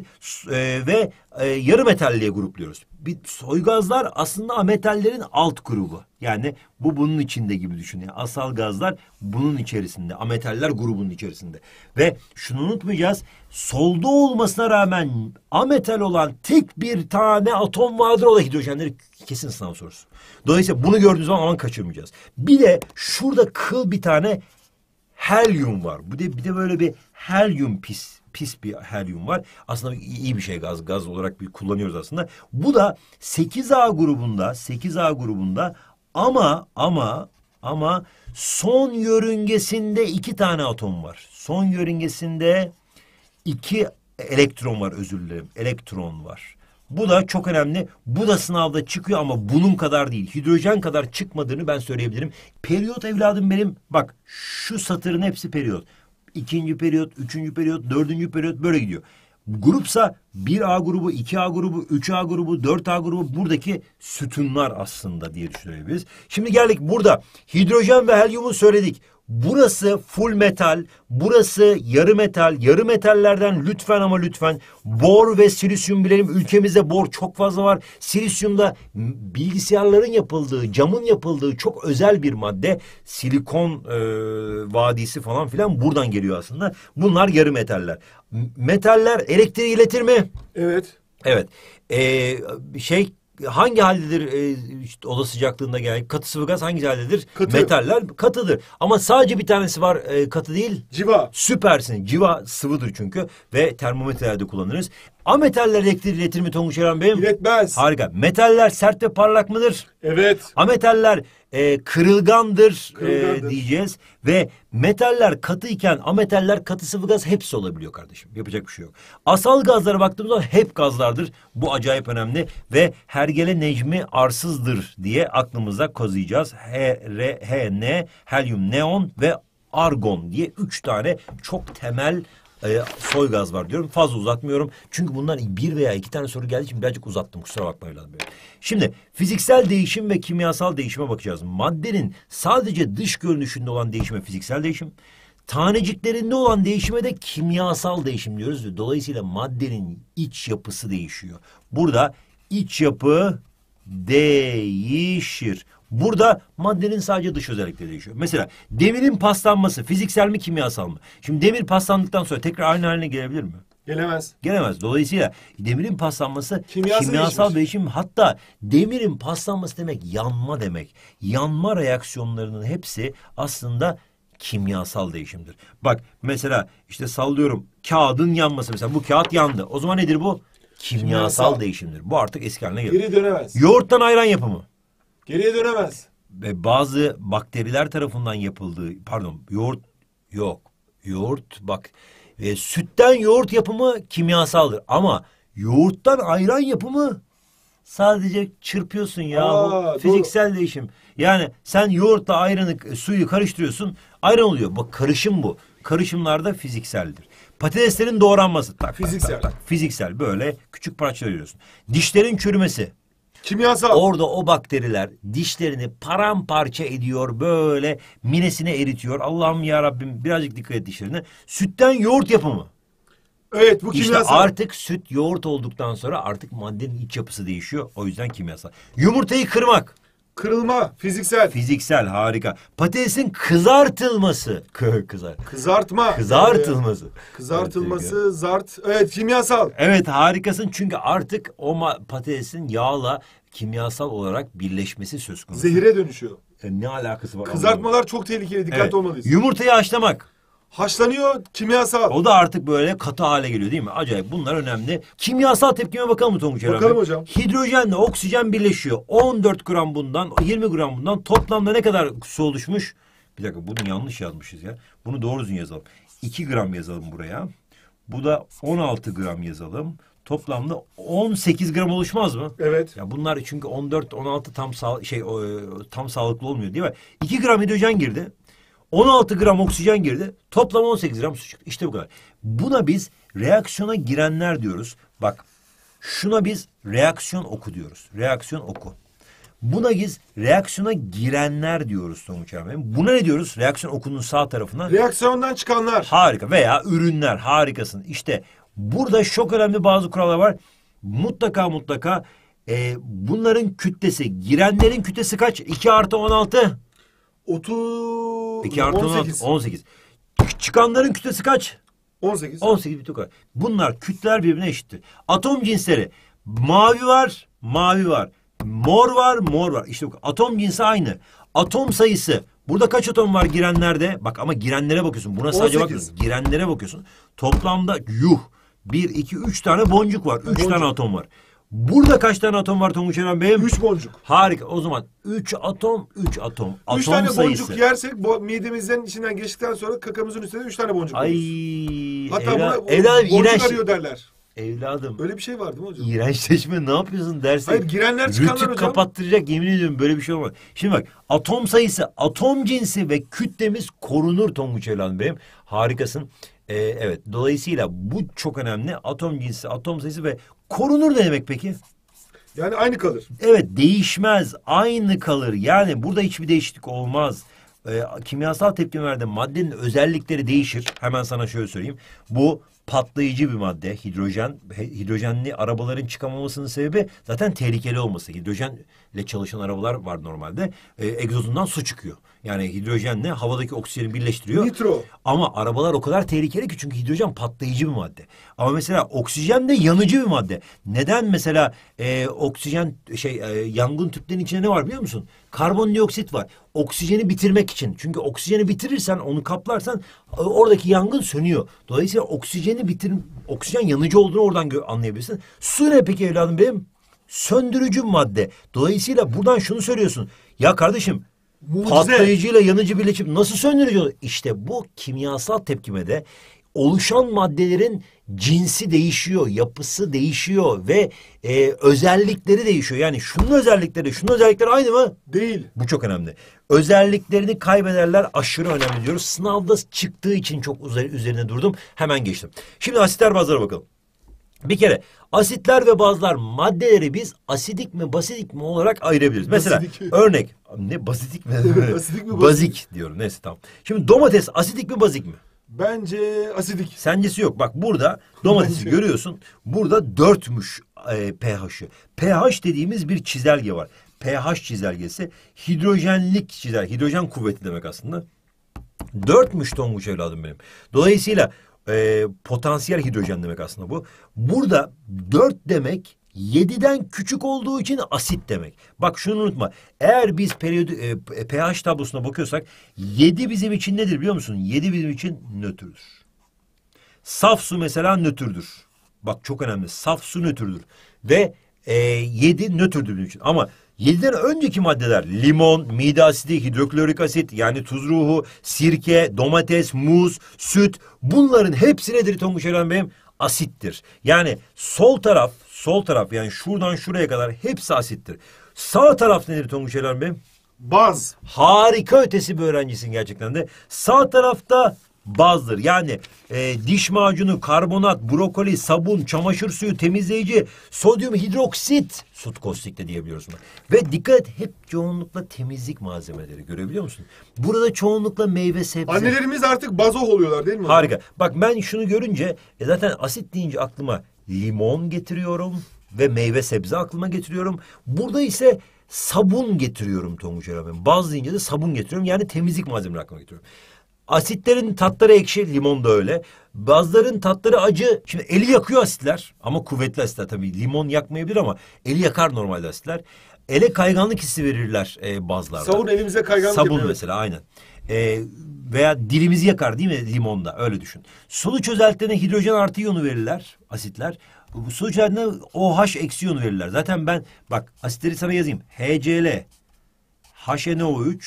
e, ve e, yarı metal diye grupluyoruz bir soygazlar aslında ametallerin alt grubu. Yani bu bunun içinde gibi düşün. asal gazlar bunun içerisinde. Ametaller grubunun içerisinde. Ve şunu unutmayacağız. Solda olmasına rağmen ametal olan tek bir tane atom vardır. O da hidrojenleri kesin sınav sorusu. Dolayısıyla bunu gördüğünüz zaman aman kaçırmayacağız. Bir de şurada kıl bir tane helyum var. Bu de bir de böyle bir helyum pis pis bir helyum var. Aslında iyi bir şey gaz gaz olarak bir kullanıyoruz aslında. Bu da 8A grubunda 8A grubunda ama ama ama son yörüngesinde iki tane atom var. Son yörüngesinde iki elektron var özür dilerim. Elektron var. Bu da çok önemli. Bu da sınavda çıkıyor ama bunun kadar değil. Hidrojen kadar çıkmadığını ben söyleyebilirim. Periyot evladım benim. Bak şu satırın hepsi periyot ikinci periyot, üçüncü periyot, dördüncü periyot böyle gidiyor. Grupsa 1A grubu, 2A grubu, 3A grubu, 4A grubu buradaki sütunlar aslında diye düşünebiliriz. Şimdi geldik burada hidrojen ve helyumu söyledik. Burası full metal, burası yarı metal. Yarı metallerden lütfen ama lütfen bor ve silisyum bilelim. Ülkemizde bor çok fazla var. Silisyumda bilgisayarların yapıldığı, camın yapıldığı çok özel bir madde. Silikon e, vadisi falan filan buradan geliyor aslında. Bunlar yarı metaller. Metaller elektriği iletir mi? Evet. Evet. Ee, şey hangi haldedir e, işte oda sıcaklığında gelen katı sıvı gaz hangi haldedir? Katı. Metaller katıdır. Ama sadece bir tanesi var e, katı değil. Civa. Süpersin. Civa sıvıdır çünkü ve termometrelerde kullanırız. Ametaller elektriği iletir mi Tonguç Eren Bey'im? İletmez. Harika. Metaller sert ve parlak mıdır? Evet. Ametaller ee, e, kırılgandır, kırılgandır. E, diyeceğiz. Ve metaller katı iken ametaller katı sıvı gaz hepsi olabiliyor kardeşim. Yapacak bir şey yok. Asal gazlara baktığımızda hep gazlardır. Bu acayip önemli. Ve hergele necmi arsızdır diye aklımıza kazıyacağız. H, R, H, N, helyum, neon ve argon diye üç tane çok temel e, soy gaz var diyorum. Fazla uzatmıyorum. Çünkü bundan bir veya iki tane soru geldi, için birazcık uzattım. Kusura bakmayın. Şimdi fiziksel değişim ve kimyasal değişime bakacağız. Maddenin sadece dış görünüşünde olan değişime fiziksel değişim. Taneciklerinde olan değişime de kimyasal değişim diyoruz. Dolayısıyla maddenin iç yapısı değişiyor. Burada iç yapı değişir. Burada maddenin sadece dış özellikleri değişiyor. Mesela demirin paslanması fiziksel mi kimyasal mı? Şimdi demir paslandıktan sonra tekrar aynı haline gelebilir mi? Gelemez. Gelemez. Dolayısıyla demirin paslanması kimyasal, kimyasal değişim. Hatta demirin paslanması demek yanma demek. Yanma reaksiyonlarının hepsi aslında kimyasal değişimdir. Bak mesela işte sallıyorum kağıdın yanması mesela bu kağıt yandı. O zaman nedir bu? Kimyasal, kimyasal. değişimdir. Bu artık eski haline geliyor. Geri dönemez. Yoğurttan ayran yapımı. Geriye dönemez. Ve bazı bakteriler tarafından yapıldığı, pardon yoğurt yok. Yoğurt bak ve sütten yoğurt yapımı kimyasaldır ama yoğurttan ayran yapımı sadece çırpıyorsun ya Aa, bu fiziksel doğru. değişim. Yani sen yoğurtla ayranı e, suyu karıştırıyorsun ayran oluyor. Bak karışım bu. Karışımlarda fizikseldir. Patateslerin doğranması. Tak, fiziksel. Tak, tak, tak. Fiziksel böyle küçük parçalar yiyorsun. Dişlerin çürümesi. Kimyasal. Orada o bakteriler dişlerini paramparça ediyor böyle minesini eritiyor. Allah'ım ya Rabbim birazcık dikkat et dişlerine. Sütten yoğurt yapımı. Evet bu kimyasal. İşte artık süt yoğurt olduktan sonra artık maddenin iç yapısı değişiyor. O yüzden kimyasal. Yumurtayı kırmak. Kırılma, fiziksel. Fiziksel harika. Patatesin kızartılması. kızar. Kızartma. Kızartılması. Ee, kızartılması, zart. Evet, kimyasal. Evet, harikasın çünkü artık o patatesin yağla kimyasal olarak birleşmesi söz konusu. Zehire dönüşüyor. E, ne alakası var? Kızartmalar anlamadım. çok tehlikeli, dikkat evet. olmalıyız. Yumurtayı haşlamak. Haşlanıyor kimyasal. O da artık böyle katı hale geliyor değil mi? Acayip bunlar önemli. Kimyasal tepkime bakalım mı Tonguç Bakalım abi? hocam. Hidrojenle oksijen birleşiyor. 14 gram bundan, 20 gram bundan toplamda ne kadar su oluşmuş? Bir dakika bunu yanlış yazmışız ya. Bunu doğru düzgün yazalım. 2 gram yazalım buraya. Bu da 16 gram yazalım. Toplamda 18 gram oluşmaz mı? Evet. Ya bunlar çünkü 14 16 tam sağ, şey tam sağlıklı olmuyor değil mi? 2 gram hidrojen girdi. 16 gram oksijen girdi. Toplam 18 gram su çıktı. İşte bu kadar. Buna biz reaksiyona girenler diyoruz. Bak şuna biz reaksiyon oku diyoruz. Reaksiyon oku. Buna biz reaksiyona girenler diyoruz Sonuç Hanım. Buna ne diyoruz? Reaksiyon okunun sağ tarafına. Reaksiyondan çıkanlar. Harika veya ürünler harikasın. İşte burada çok önemli bazı kurallar var. Mutlaka mutlaka e, bunların kütlesi, girenlerin kütlesi kaç? 2 artı 16. 30 2 artı 18. 18. Çıkanların kütlesi kaç? 18. 18 bir kadar. Bunlar kütleler birbirine eşittir. Atom cinsleri mavi var, mavi var. Mor var, mor var. İşte bu. Atom cinsi aynı. Atom sayısı. Burada kaç atom var girenlerde? Bak ama girenlere bakıyorsun. Buna sadece 18. bakmıyorsun. Girenlere bakıyorsun. Toplamda yuh. Bir, iki, üç tane boncuk var. Üç tane atom var. Burada kaç tane atom var Tonguç Eren Bey'im? Üç boncuk. Harika. O zaman üç atom, üç atom. Atom üç tane sayısı. boncuk yersek bo midemizin içinden geçtikten sonra kakamızın üstüne üç tane boncuk Ay, olur. Hatta evla, buna evla, boncuk iğrenç. arıyor derler. Evladım. Öyle bir şey var değil mi hocam? İğrençleşme ne yapıyorsun dersen. Hayır girenler çıkanlar hocam. kapattıracak yemin ediyorum böyle bir şey olmaz. Şimdi bak atom sayısı, atom cinsi ve kütlemiz korunur Tonguç Eren Bey'im. Harikasın. Ee, evet dolayısıyla bu çok önemli. Atom cinsi, atom sayısı ve Korunur ne demek peki? Yani aynı kalır. Evet değişmez, aynı kalır. Yani burada hiçbir değişiklik olmaz. E, kimyasal tepkimelerde maddenin özellikleri değişir. Hemen sana şöyle söyleyeyim. Bu patlayıcı bir madde. Hidrojen, hidrojenli arabaların çıkamamasının sebebi zaten tehlikeli olması. Hidrojenle çalışan arabalar var normalde. E, egzozundan su çıkıyor. Yani hidrojenle havadaki oksijeni birleştiriyor. Nitro. Ama arabalar o kadar tehlikeli ki çünkü hidrojen patlayıcı bir madde. Ama mesela oksijen de yanıcı bir madde. Neden mesela e, oksijen şey e, yangın tüplerinin içinde ne var biliyor musun? Karbondioksit var. Oksijeni bitirmek için. Çünkü oksijeni bitirirsen onu kaplarsan e, oradaki yangın sönüyor. Dolayısıyla oksijeni bitir oksijen yanıcı olduğunu oradan anlayabilirsin. Su ne peki evladım benim? Söndürücü madde. Dolayısıyla buradan şunu söylüyorsun. Ya kardeşim patlayıcıyla yanıcı birleşip nasıl söndürüyor? İşte bu kimyasal tepkimede oluşan maddelerin cinsi değişiyor, yapısı değişiyor ve e, özellikleri değişiyor. Yani şunun özellikleri, şunun özellikleri aynı mı? Değil. Bu çok önemli. Özelliklerini kaybederler aşırı önemli diyoruz. Sınavda çıktığı için çok üzerine durdum. Hemen geçtim. Şimdi asitler bazılara bakalım. Bir kere asitler ve bazlar maddeleri biz asidik mi basidik mi olarak ayırabiliriz. Basidik. Mesela <laughs> örnek ne basidik mi? Evet, <laughs> asidik mi bazik? bazik diyorum neyse tamam. Şimdi domates asidik mi bazik mi? Bence asidik. Sencesi yok. Bak burada domatesi görüyorsun. Burada dörtmüş e, pH'ı. pH dediğimiz bir çizelge var. pH çizelgesi hidrojenlik çizelge. Hidrojen kuvveti demek aslında. Dörtmüş tonguç evladım benim. Dolayısıyla e, potansiyel hidrojen demek aslında bu. Burada dört demek yediden küçük olduğu için asit demek. Bak şunu unutma. Eğer biz periyod, e, e, pH tablosuna bakıyorsak yedi bizim için nedir biliyor musun? Yedi bizim için nötrdür. Saf su mesela nötrdür. Bak çok önemli. Saf su nötrdür. Ve e, yedi nötrdür bizim için. Ama 7'den önceki maddeler limon, mide asidi, hidroklorik asit yani tuz ruhu, sirke, domates, muz, süt bunların hepsi nedir Tonguç Eren Bey'im? Asittir. Yani sol taraf, sol taraf yani şuradan şuraya kadar hepsi asittir. Sağ taraf nedir Tonguç Eren Bey'im? Baz. Harika ötesi bir öğrencisin gerçekten de. Sağ tarafta bazdır. Yani e, diş macunu, karbonat, brokoli, sabun, çamaşır suyu, temizleyici, sodyum hidroksit, sut kostik de diyebiliyoruz Ve dikkat et, hep çoğunlukla temizlik malzemeleri görebiliyor musun? Burada çoğunlukla meyve sebze. Annelerimiz artık bazo oluyorlar değil mi? Harika. Bak ben şunu görünce e, zaten asit deyince aklıma limon getiriyorum ve meyve sebze aklıma getiriyorum. Burada ise sabun getiriyorum Tonguç Erhan Bey. Baz deyince de sabun getiriyorum. Yani temizlik malzemeleri aklıma getiriyorum. Asitlerin tatları ekşi, limon da öyle. Bazıların tatları acı. Şimdi eli yakıyor asitler ama kuvvetli asitler tabii. Limon yakmayabilir ama eli yakar normalde asitler. Ele kayganlık hissi verirler e, bazılarda. Sabun elimize kayganlık Sabun yapıyor. mesela aynen. E, veya dilimizi yakar değil mi limonda öyle düşün. Sulu çözeltilerine hidrojen artı iyonu verirler asitler. Bu sulu çözeltilerine OH eksi iyonu verirler. Zaten ben bak asitleri sana yazayım. HCl, HNO3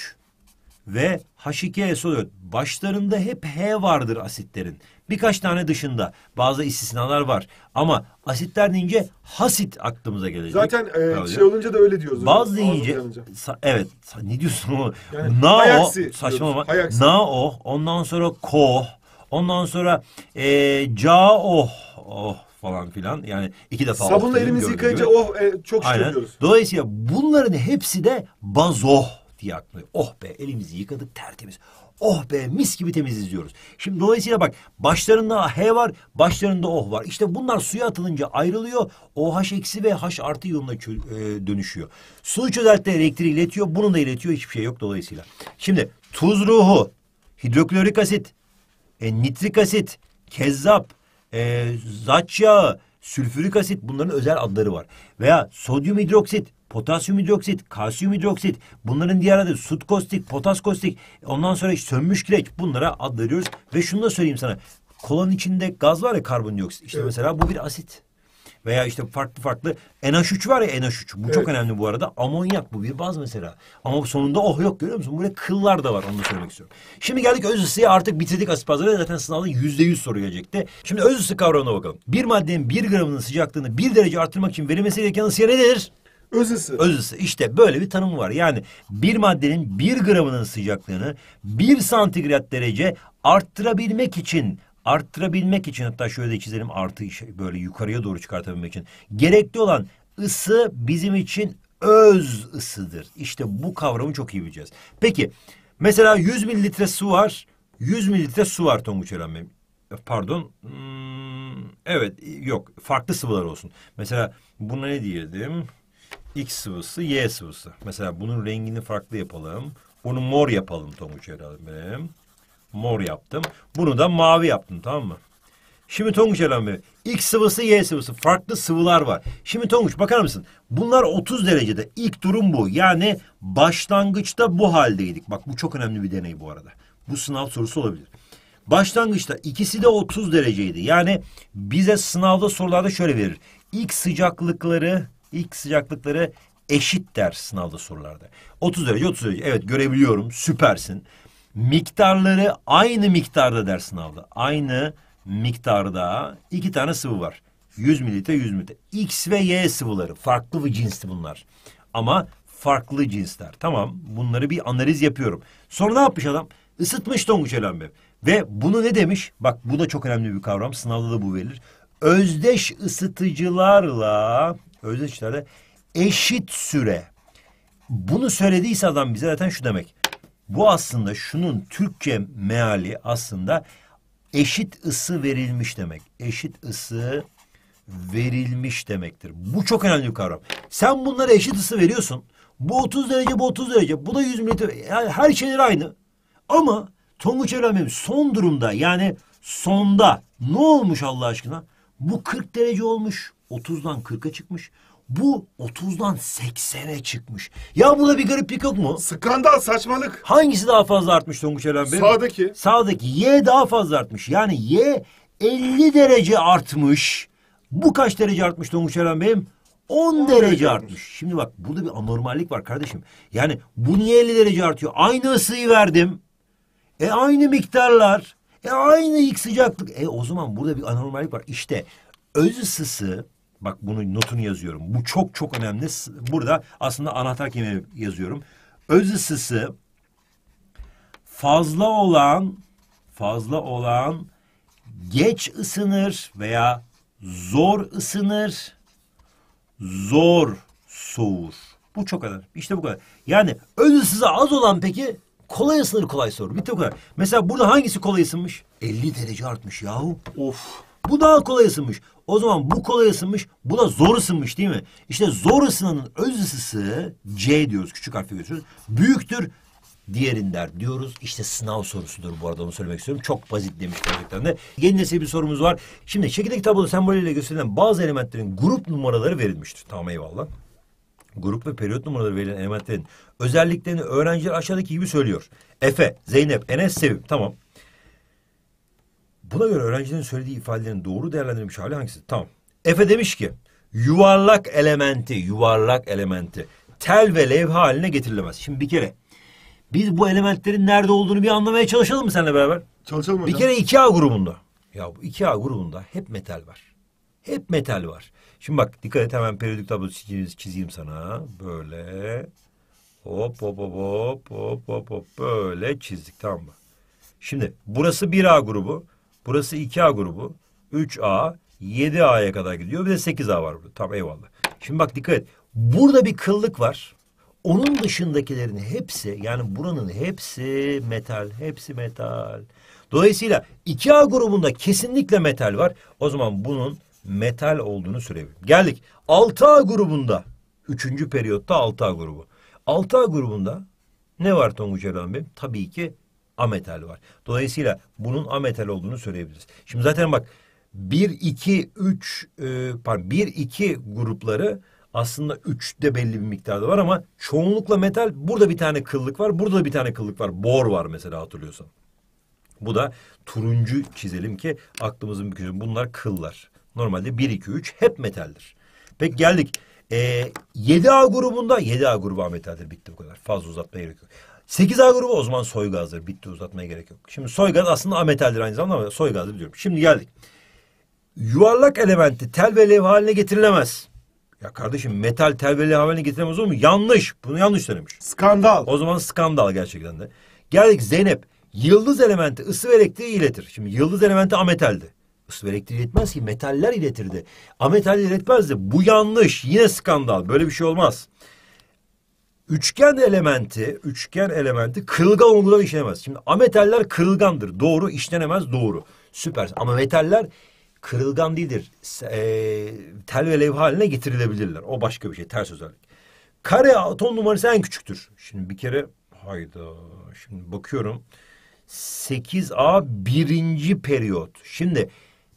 ve H2SO4 başlarında hep H vardır asitlerin. Birkaç tane dışında bazı istisnalar var ama asitler deyince hasit aklımıza gelecek. Zaten e, şey olunca da öyle diyoruz. Bazı deyince evet ne diyorsun o? Yani, Nao saçmalama. Nao ondan sonra ko ondan sonra e, cao oh falan filan. Yani iki defa Sabunla oh elimizi yıkayınca gibi. oh e, çok şey Aynen. Diyoruz. Dolayısıyla bunların hepsi de bazoh diye aklı. Oh be elimizi yıkadık tertemiz. Oh be mis gibi temiziz diyoruz. Şimdi dolayısıyla bak başlarında H var başlarında oh var. İşte bunlar suya atılınca ayrılıyor. OH eksi ve H artı yoluna e, dönüşüyor. Su çözeltti elektriği iletiyor. Bunu da iletiyor. Hiçbir şey yok dolayısıyla. Şimdi tuz ruhu, hidroklorik asit, e, nitrik asit, kezzap, e, zaç yağı, sülfürik asit bunların özel adları var. Veya sodyum hidroksit, potasyum hidroksit, kalsiyum hidroksit, bunların diğer adı sut kostik, potas kostik, ondan sonra sönmüş kireç bunlara ad veriyoruz. Ve şunu da söyleyeyim sana. Kolanın içinde gaz var ya karbondioksit. İşte evet. mesela bu bir asit. Veya işte farklı farklı NH3 var ya NH3. Bu evet. çok önemli bu arada. Amonyak bu bir baz mesela. Ama sonunda oh yok görüyor musun? Böyle kıllar da var onu da söylemek istiyorum. Şimdi geldik öz ısıya artık bitirdik asit bazları. Zaten sınavda yüzde yüz soru gelecekti. Şimdi öz ısı kavramına bakalım. Bir maddenin bir gramının sıcaklığını bir derece arttırmak için verilmesi gereken ısıya nedir? Öz ısı. Öz ısı. İşte böyle bir tanım var. Yani bir maddenin bir gramının sıcaklığını bir santigrat derece arttırabilmek için arttırabilmek için hatta şöyle de çizelim artı böyle yukarıya doğru çıkartabilmek için gerekli olan ısı bizim için öz ısıdır. İşte bu kavramı çok iyi bileceğiz. Peki mesela 100 mililitre su var. 100 mililitre su var Tonguç Eren Bey. Pardon. Hmm, evet yok farklı sıvılar olsun. Mesela buna ne diyelim? X sıvısı, Y sıvısı. Mesela bunun rengini farklı yapalım. Bunu mor yapalım Tonguç Eren Bey'im. Mor yaptım. Bunu da mavi yaptım tamam mı? Şimdi Tonguç Eren Bey, X sıvısı, Y sıvısı. Farklı sıvılar var. Şimdi Tonguç bakar mısın? Bunlar 30 derecede. İlk durum bu. Yani başlangıçta bu haldeydik. Bak bu çok önemli bir deney bu arada. Bu sınav sorusu olabilir. Başlangıçta ikisi de 30 dereceydi. Yani bize sınavda sorularda şöyle verir. İlk sıcaklıkları ilk sıcaklıkları eşit der sınavda sorularda. 30 derece 30 derece evet görebiliyorum süpersin. Miktarları aynı miktarda der sınavda. Aynı miktarda iki tane sıvı var. 100 mililitre 100 mililitre. X ve Y sıvıları farklı bir cinsi bunlar. Ama farklı cinsler. Tamam bunları bir analiz yapıyorum. Sonra ne yapmış adam? Isıtmış Tonguç Elenbe. Ve bunu ne demiş? Bak bu da çok önemli bir kavram. Sınavda da bu verilir özdeş ısıtıcılarla özdeşlerle eşit süre. Bunu söylediyse adam bize zaten şu demek. Bu aslında şunun Türkçe meali aslında eşit ısı verilmiş demek. Eşit ısı verilmiş demektir. Bu çok önemli bir kavram. Sen bunlara eşit ısı veriyorsun. Bu 30 derece, bu 30 derece. Bu da 100 mililitre. Yani her şeyler aynı. Ama Tonguç Evren son durumda yani sonda ne olmuş Allah aşkına? Bu 40 derece olmuş. 30'dan 40'a çıkmış. Bu 30'dan 80'e çıkmış. Ya burada bir gariplik yok mu? Skandal saçmalık. Hangisi daha fazla artmış Tonguç Eren Bey? Sağdaki. Sağdaki Y daha fazla artmış. Yani Y 50 derece artmış. Bu kaç derece artmış Tonguç Eren Bey'im? 10, 10 derece, artmış. artmış. Şimdi bak burada bir anormallik var kardeşim. Yani bu niye 50 derece artıyor? Aynı ısıyı verdim. E aynı miktarlar. E aynı ilk sıcaklık. E o zaman burada bir anormallik var. İşte öz ısısı bak bunu notunu yazıyorum. Bu çok çok önemli. Burada aslında anahtar kelime yazıyorum. Öz ısısı fazla olan fazla olan geç ısınır veya zor ısınır. Zor soğur. Bu çok kadar. İşte bu kadar. Yani öz ısısı az olan peki kolay ısınır kolay soğur. Bir tek o Mesela burada hangisi kolay ısınmış? 50 derece artmış yahu. Of. Bu daha kolay ısınmış. O zaman bu kolay ısınmış, bu da zor ısınmış değil mi? İşte zor ısınanın öz ısısı C diyoruz, küçük harfle gösteriyoruz. Büyüktür diğerinden diyoruz. İşte sınav sorusudur bu arada onu söylemek istiyorum. Çok basit demiş gerçekten de. Yeni nesil bir sorumuz var. Şimdi çekirdek tabloda sembolüyle gösterilen bazı elementlerin grup numaraları verilmiştir. Tamam eyvallah. Grup ve periyot numaraları verilen elementlerin özelliklerini öğrenciler aşağıdaki gibi söylüyor. Efe, Zeynep, Enes, Sevim. Tamam. Buna göre öğrencilerin söylediği ifadelerin doğru değerlendirilmiş hali hangisi? Tamam. Efe demiş ki yuvarlak elementi, yuvarlak elementi tel ve levha haline getirilemez. Şimdi bir kere biz bu elementlerin nerede olduğunu bir anlamaya çalışalım mı seninle beraber? Çalışalım hocam. Bir kere 2A grubunda. Ya bu 2A grubunda hep metal var. Hep metal var. Şimdi bak dikkat et hemen periyodik tablo çizeyim, çizeyim sana. Böyle hop hop hop hop hop hop hop böyle çizdik tamam mı? Şimdi burası 1A grubu. Burası 2A grubu. 3A 7A'ya kadar gidiyor. Bir de 8A var burada. Tamam eyvallah. Şimdi bak dikkat et. Burada bir kıllık var. Onun dışındakilerin hepsi yani buranın hepsi metal. Hepsi metal. Dolayısıyla 2A grubunda kesinlikle metal var. O zaman bunun metal olduğunu söyleyebilirim. Geldik 6A grubunda. Üçüncü periyotta 6A grubu. 6A grubunda ne var Tonguç Evren Bey? Tabii ki ametal var. Dolayısıyla bunun ametal olduğunu söyleyebiliriz. Şimdi zaten bak 1, 2, 3 e, pardon 1, 2 grupları aslında 3'te belli bir miktarda var ama çoğunlukla metal burada bir tane kıllık var. Burada da bir tane kıllık var. Bor var mesela hatırlıyorsan. Bu da turuncu çizelim ki aklımızın bir köşesi. Bunlar kıllar. Normalde 1, 2, 3 hep metaldir. Peki geldik. Ee, 7A grubunda 7A grubu metaldir. Bitti bu kadar. Fazla uzatmaya gerek yok. 8A grubu o zaman soy gazdır. Bitti uzatmaya gerek yok. Şimdi soy gaz aslında ametaldir aynı zamanda ama soy gazdır diyorum. Şimdi geldik. Yuvarlak elementi tel ve levha haline getirilemez. Ya kardeşim metal tel ve levha haline getirilemez olur mu? Yanlış. Bunu yanlış söylemiş. Skandal. O zaman skandal gerçekten de. Geldik Zeynep. Yıldız elementi ısı ve elektriği iletir. Şimdi yıldız elementi ametaldi. Isıv elektriği iletmez ki metaller iletirdi. Ametaller iletmezdi. Bu yanlış. Yine skandal. Böyle bir şey olmaz. Üçgen elementi, üçgen elementi kırılgan olgudan işlenemez. Şimdi ametaller kırılgandır. Doğru işlenemez doğru. Süper. Ama metaller kırılgan değildir. E, tel ve levha haline getirilebilirler. O başka bir şey. Ters özellik. Kare atom numarası en küçüktür. Şimdi bir kere hayda. Şimdi bakıyorum. 8A birinci periyot. Şimdi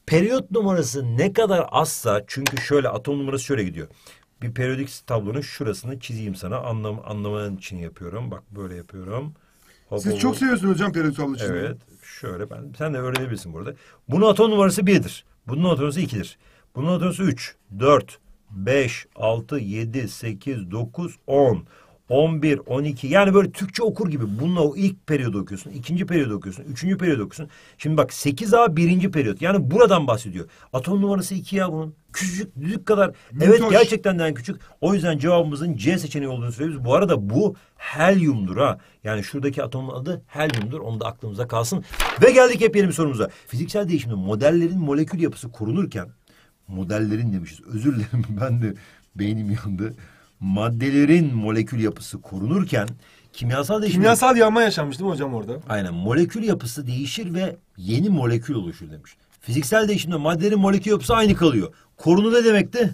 Periyot numarası ne kadar azsa çünkü şöyle atom numarası şöyle gidiyor. Bir periyodik tablonun şurasını çizeyim sana anlam, anlaman için yapıyorum. Bak böyle yapıyorum. Hop, Siz hop, çok seviyorsunuz hocam periyodik tablo çizmeyi. Evet şöyle ben sen de öğrenebilirsin burada. Bunun atom numarası birdir. Bunun atom numarası ikidir. Bunun atom numarası üç, dört, beş, altı, yedi, sekiz, dokuz, on. 11, 12 yani böyle Türkçe okur gibi bununla o ilk periyodu okuyorsun, ikinci periyodu okuyorsun, üçüncü periyodu okuyorsun. Şimdi bak 8A birinci periyot yani buradan bahsediyor. Atom numarası 2 ya bunun. Küçücük düdük kadar. Müthiş. Evet gerçekten de küçük. O yüzden cevabımızın C seçeneği olduğunu söylüyoruz. Bu arada bu helyumdur ha. Yani şuradaki atomun adı helyumdur. Onu da aklımıza kalsın. Ve geldik hep yeni bir sorumuza. Fiziksel değişimde modellerin molekül yapısı korunurken modellerin demişiz. Özür dilerim <laughs> ben de beynim yandı maddelerin molekül yapısı korunurken kimyasal değişim... Kimyasal yanma yaşanmış değil mi hocam orada? Aynen. Molekül yapısı değişir ve yeni molekül oluşur demiş. Fiziksel değişimde maddelerin molekül yapısı aynı kalıyor. Korunu ne demekti?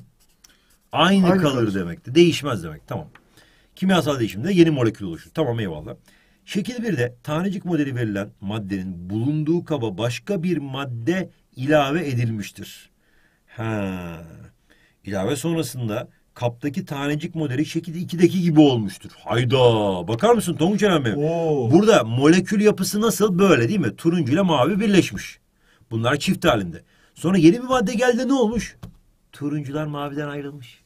Aynı, aynı kalır kalır demekti. Değişmez demek. Tamam. Kimyasal değişimde yeni molekül oluşur. Tamam eyvallah. Şekil 1'de tanecik modeli verilen maddenin bulunduğu kaba başka bir madde ilave edilmiştir. Ha. İlave sonrasında kaptaki tanecik modeli şekil 2'deki gibi olmuştur. Hayda! Bakar mısın Tonguç abi? Burada molekül yapısı nasıl böyle değil mi? Turuncu ile mavi birleşmiş. Bunlar çift halinde. Sonra yeni bir madde geldi ne olmuş? Turuncular maviden ayrılmış.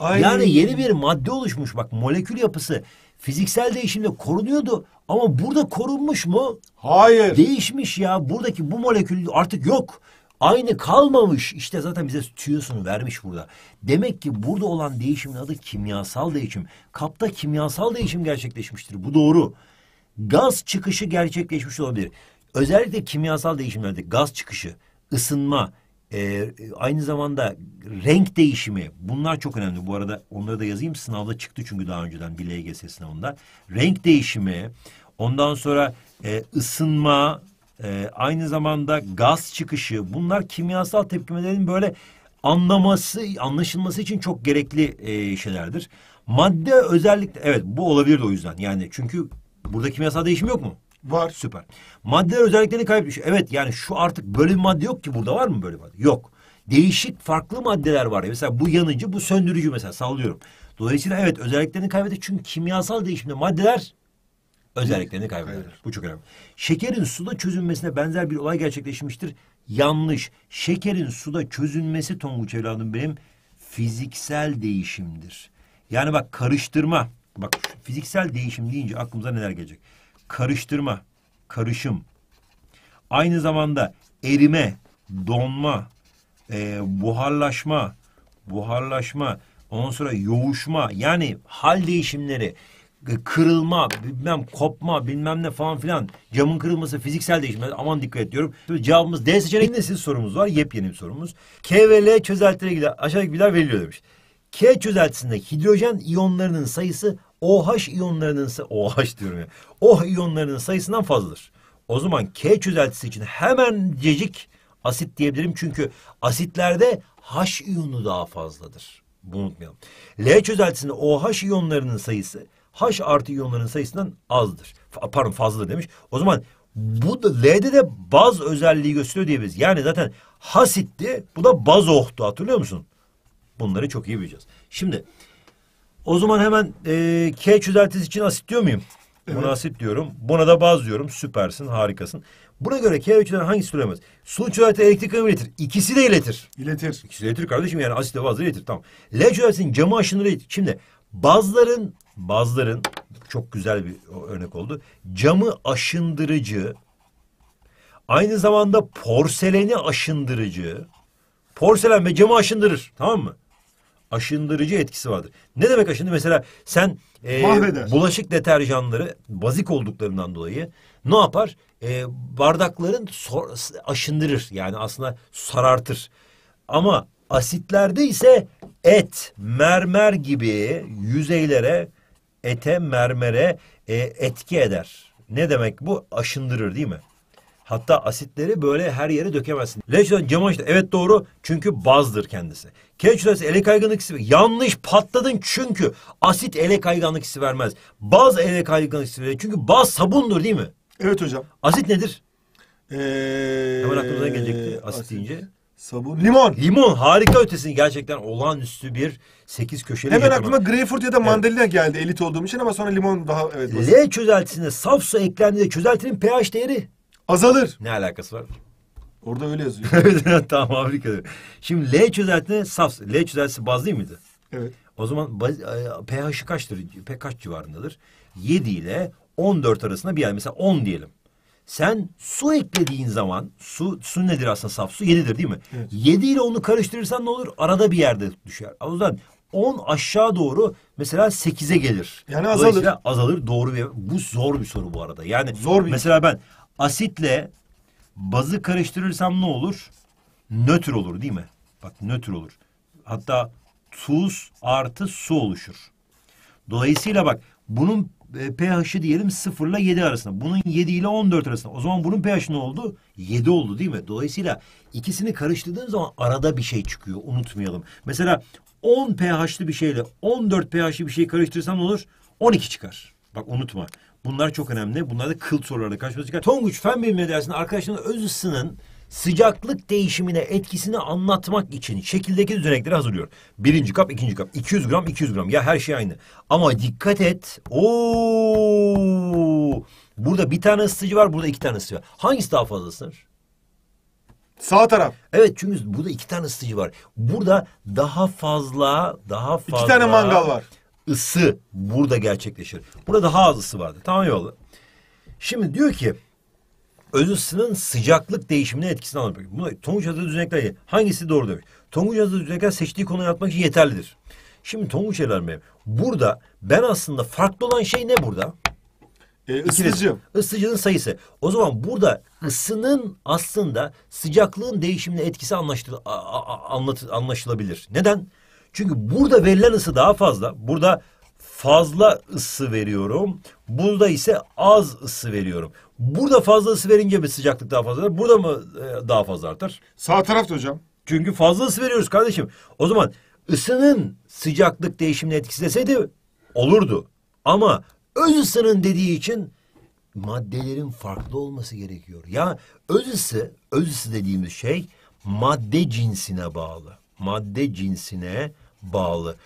Ay. Yani yeni bir madde oluşmuş. Bak molekül yapısı fiziksel değişimde korunuyordu ama burada korunmuş mu? Hayır. Değişmiş ya. Buradaki bu molekül artık yok. Aynı kalmamış. İşte zaten bize tüyosunu vermiş burada. Demek ki burada olan değişimin adı kimyasal değişim. Kapta kimyasal değişim gerçekleşmiştir. Bu doğru. Gaz çıkışı gerçekleşmiş olabilir. Özellikle kimyasal değişimlerde gaz çıkışı, ısınma, e, aynı zamanda renk değişimi bunlar çok önemli. Bu arada onları da yazayım. Sınavda çıktı çünkü daha önceden bir LGS sınavında. Renk değişimi, ondan sonra e, ısınma, e, aynı zamanda gaz çıkışı bunlar kimyasal tepkimelerin böyle anlaması, anlaşılması için çok gerekli e, şeylerdir. Madde özellikle evet bu olabilir de o yüzden. Yani çünkü burada kimyasal değişim yok mu? Var. Süper. Maddeler özelliklerini kaybetmiş. Evet yani şu artık böyle bir madde yok ki burada var mı böyle bir madde? Yok. Değişik farklı maddeler var. ya Mesela bu yanıcı, bu söndürücü mesela sallıyorum. Dolayısıyla evet özelliklerini kaybetti. Çünkü kimyasal değişimde maddeler özelliklerini kaybeder. Evet. Bu çok önemli. Şekerin suda çözünmesine benzer bir olay gerçekleşmiştir. Yanlış. Şekerin suda çözünmesi Tonguç evladım benim fiziksel değişimdir. Yani bak karıştırma. Bak fiziksel değişim deyince aklımıza neler gelecek? Karıştırma, karışım. Aynı zamanda erime, donma, e, buharlaşma, buharlaşma, ondan sonra yoğuşma yani hal değişimleri kırılma, bilmem kopma, bilmem ne falan filan. Camın kırılması, fiziksel değişme. Aman dikkat ediyorum. diyorum. Şimdi cevabımız D seçeneğinde siz sorumuz var. Yepyeni bir sorumuz. K ve L çözeltilere gider, aşağıdaki bilgiler veriliyor demiş. K çözeltisinde hidrojen iyonlarının sayısı OH iyonlarının OH diyorum ya. OH iyonlarının sayısından fazladır. O zaman K çözeltisi için hemen cecik asit diyebilirim. Çünkü asitlerde H iyonu daha fazladır. Bunu unutmayalım. L çözeltisinde OH iyonlarının sayısı H artı iyonların sayısından azdır. Pardon fazladır demiş. O zaman bu da, L'de de baz özelliği gösteriyor diyebiliriz. Yani zaten hasitti. Bu da baz bazohtu hatırlıyor musun? Bunları çok iyi bileceğiz. Şimdi o zaman hemen e, K çözeltisi için asit diyor muyum? Evet. Buna asit diyorum. Buna da baz diyorum. Süpersin, harikasın. Buna göre K ölçüden hangisi söylemez? Su çözeltisi elektrik akımı iletir. İkisi de iletir. İletir. İkisi de iletir kardeşim yani asit ve bazı iletir. Tamam. L çözeltisinin camı aşınları iletir. Şimdi bazların bazların çok güzel bir örnek oldu. Camı aşındırıcı, aynı zamanda porseleni aşındırıcı. Porselen ve camı aşındırır. Tamam mı? Aşındırıcı etkisi vardır. Ne demek aşındı? Mesela sen e, bulaşık deterjanları bazik olduklarından dolayı ne yapar? E, bardakların sor, aşındırır. Yani aslında sarartır. Ama asitlerde ise et, mermer gibi yüzeylere ete, mermere e, etki eder. Ne demek bu? Aşındırır değil mi? Hatta asitleri böyle her yere dökemezsin. Lejdan camaştı. Evet doğru. Çünkü bazdır kendisi. Keçüles ele kayganlık hissi. Yanlış patladın çünkü. Asit ele kayganlık hissi vermez. Baz ele kayganlık hissi verir. Çünkü baz sabundur değil mi? Evet hocam. Asit nedir? Ee, Hemen aklımıza gelecekti asit, asit deyince. Sabun. Limon. Limon harika ötesini gerçekten olağanüstü bir sekiz köşeli Hemen yemek. aklıma greyfurt ya da mandalina geldi elit olduğum için ama sonra limon daha evet. basit. L çözeltisine saf su eklendiğinde çözeltinin pH değeri Azalır. ne alakası var? Orada öyle yazıyor. <laughs> Evet, tamam Afrika'da. Şimdi L çözeltisine saf L çözeltisi baz değil miydi? evet. O zaman e, pH'i kaçtır? Pe- Kaç civarındadır? 7 ile 14 arasında bir yer. Mesela 10 diyelim. Sen su eklediğin zaman su su nedir aslında saf su? Yedidir değil mi? Evet. ile onu karıştırırsan ne olur? Arada bir yerde düşer. O yüzden 10 aşağı doğru mesela 8'e gelir. Yani azalır. Dolayısıyla azalır doğru bir bu zor bir soru bu arada. Yani zor bir mesela ben asitle bazı karıştırırsam ne olur? Nötr olur değil mi? Bak nötr olur. Hatta tuz artı su oluşur. Dolayısıyla bak bunun e, pH'i diyelim 0 ile 7 arasında. Bunun 7 ile 14 arasında. O zaman bunun pH ne oldu? 7 oldu değil mi? Dolayısıyla ikisini karıştırdığın zaman arada bir şey çıkıyor. Unutmayalım. Mesela 10 pH'li bir şeyle 14 pH'li bir şey karıştırırsan ne olur? 12 çıkar. Bak unutma. Bunlar çok önemli. Bunlar da kıl sorularla karşımıza çıkar. Tonguç Fen Bilimi Dersi'nin arkadaşlarının öz ısının sıcaklık değişimine etkisini anlatmak için şekildeki düzenekleri hazırlıyor. Birinci kap, ikinci kap. 200 gram, 200 gram. Ya her şey aynı. Ama dikkat et. Oo! Burada bir tane ısıtıcı var, burada iki tane ısıtıcı var. Hangisi daha fazla ısınır? Sağ taraf. Evet çünkü burada iki tane ısıtıcı var. Burada daha fazla, daha fazla... İki tane mangal var. Isı burada gerçekleşir. Burada daha az ısı vardı. Tamam yolla. Şimdi diyor ki öz ısının sıcaklık değişiminin etkisini anlatmak. Bunu Tonguç Atatürk düzenekler hangisi doğru demiş. Tonguç Atatürk düzenekler seçtiği konuyu yapmak için yeterlidir. Şimdi Tonguç Elal Bey burada ben aslında farklı olan şey ne burada? E, ısıtıcı. Isıtıcının sayısı. O zaman burada ısının aslında sıcaklığın değişimine etkisi anlaştı, a, a, anlat, anlaşılabilir. Neden? Çünkü burada verilen ısı daha fazla. Burada fazla ısı veriyorum. Burada ise az ısı veriyorum. Burada fazla ısı verince mi sıcaklık daha fazla artar? Burada mı e, daha fazla artar? Sağ tarafta hocam. Çünkü fazla ısı veriyoruz kardeşim. O zaman ısının sıcaklık değişimini etkileseydi olurdu. Ama öz ısının dediği için maddelerin farklı olması gerekiyor. Ya öz ısı, öz ısı dediğimiz şey madde cinsine bağlı. Madde cinsine bağlı.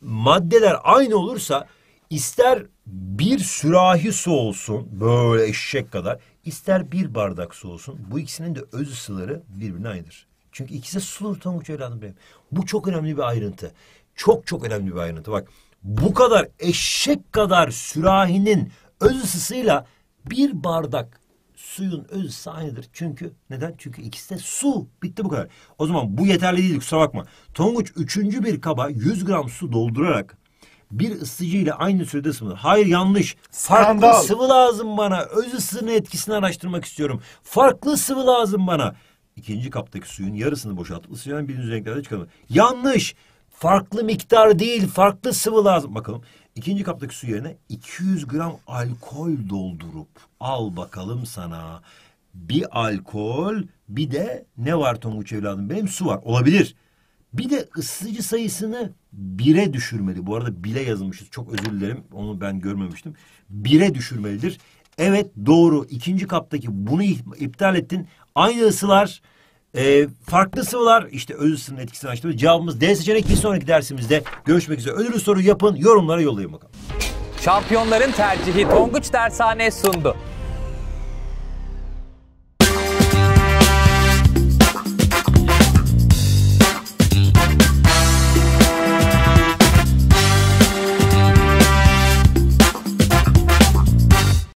Maddeler aynı olursa İster bir sürahi su olsun böyle eşek kadar ister bir bardak su olsun bu ikisinin de öz ısıları birbirine aynıdır. Çünkü ikisi sulur tonguç evladım benim. Bu çok önemli bir ayrıntı. Çok çok önemli bir ayrıntı. Bak bu kadar eşek kadar sürahinin öz ısısıyla bir bardak suyun öz ısısı aynıdır. Çünkü neden? Çünkü ikisi de su. Bitti bu kadar. O zaman bu yeterli değil kusura bakma. Tonguç üçüncü bir kaba 100 gram su doldurarak bir ısıtıcı ile aynı sürede ısınır. Hayır yanlış. Farklı Sandal. sıvı lazım bana. Öz ısının etkisini araştırmak istiyorum. Farklı sıvı lazım bana. İkinci kaptaki suyun yarısını boşaltıp ısıtıcıdan birinci renklerde çıkarmak. Yanlış. Farklı miktar değil, farklı sıvı lazım. Bakalım. İkinci kaptaki su yerine 200 gram alkol doldurup al bakalım sana. Bir alkol, bir de ne var Tonguç evladım benim? Su var. Olabilir. Bir de ısıtıcı sayısını bire düşürmeli. Bu arada bile yazılmışız. Çok özür dilerim. Onu ben görmemiştim. Bire düşürmelidir. Evet doğru. İkinci kaptaki bunu iptal ettin. Aynı ısılar, e, farklı sıvılar. işte öz ısının etkisini açtı. Cevabımız D seçenek. Bir sonraki dersimizde görüşmek üzere. Ödülü soru yapın. Yorumlara yollayın bakalım. Şampiyonların tercihi Tonguç Dershane sundu.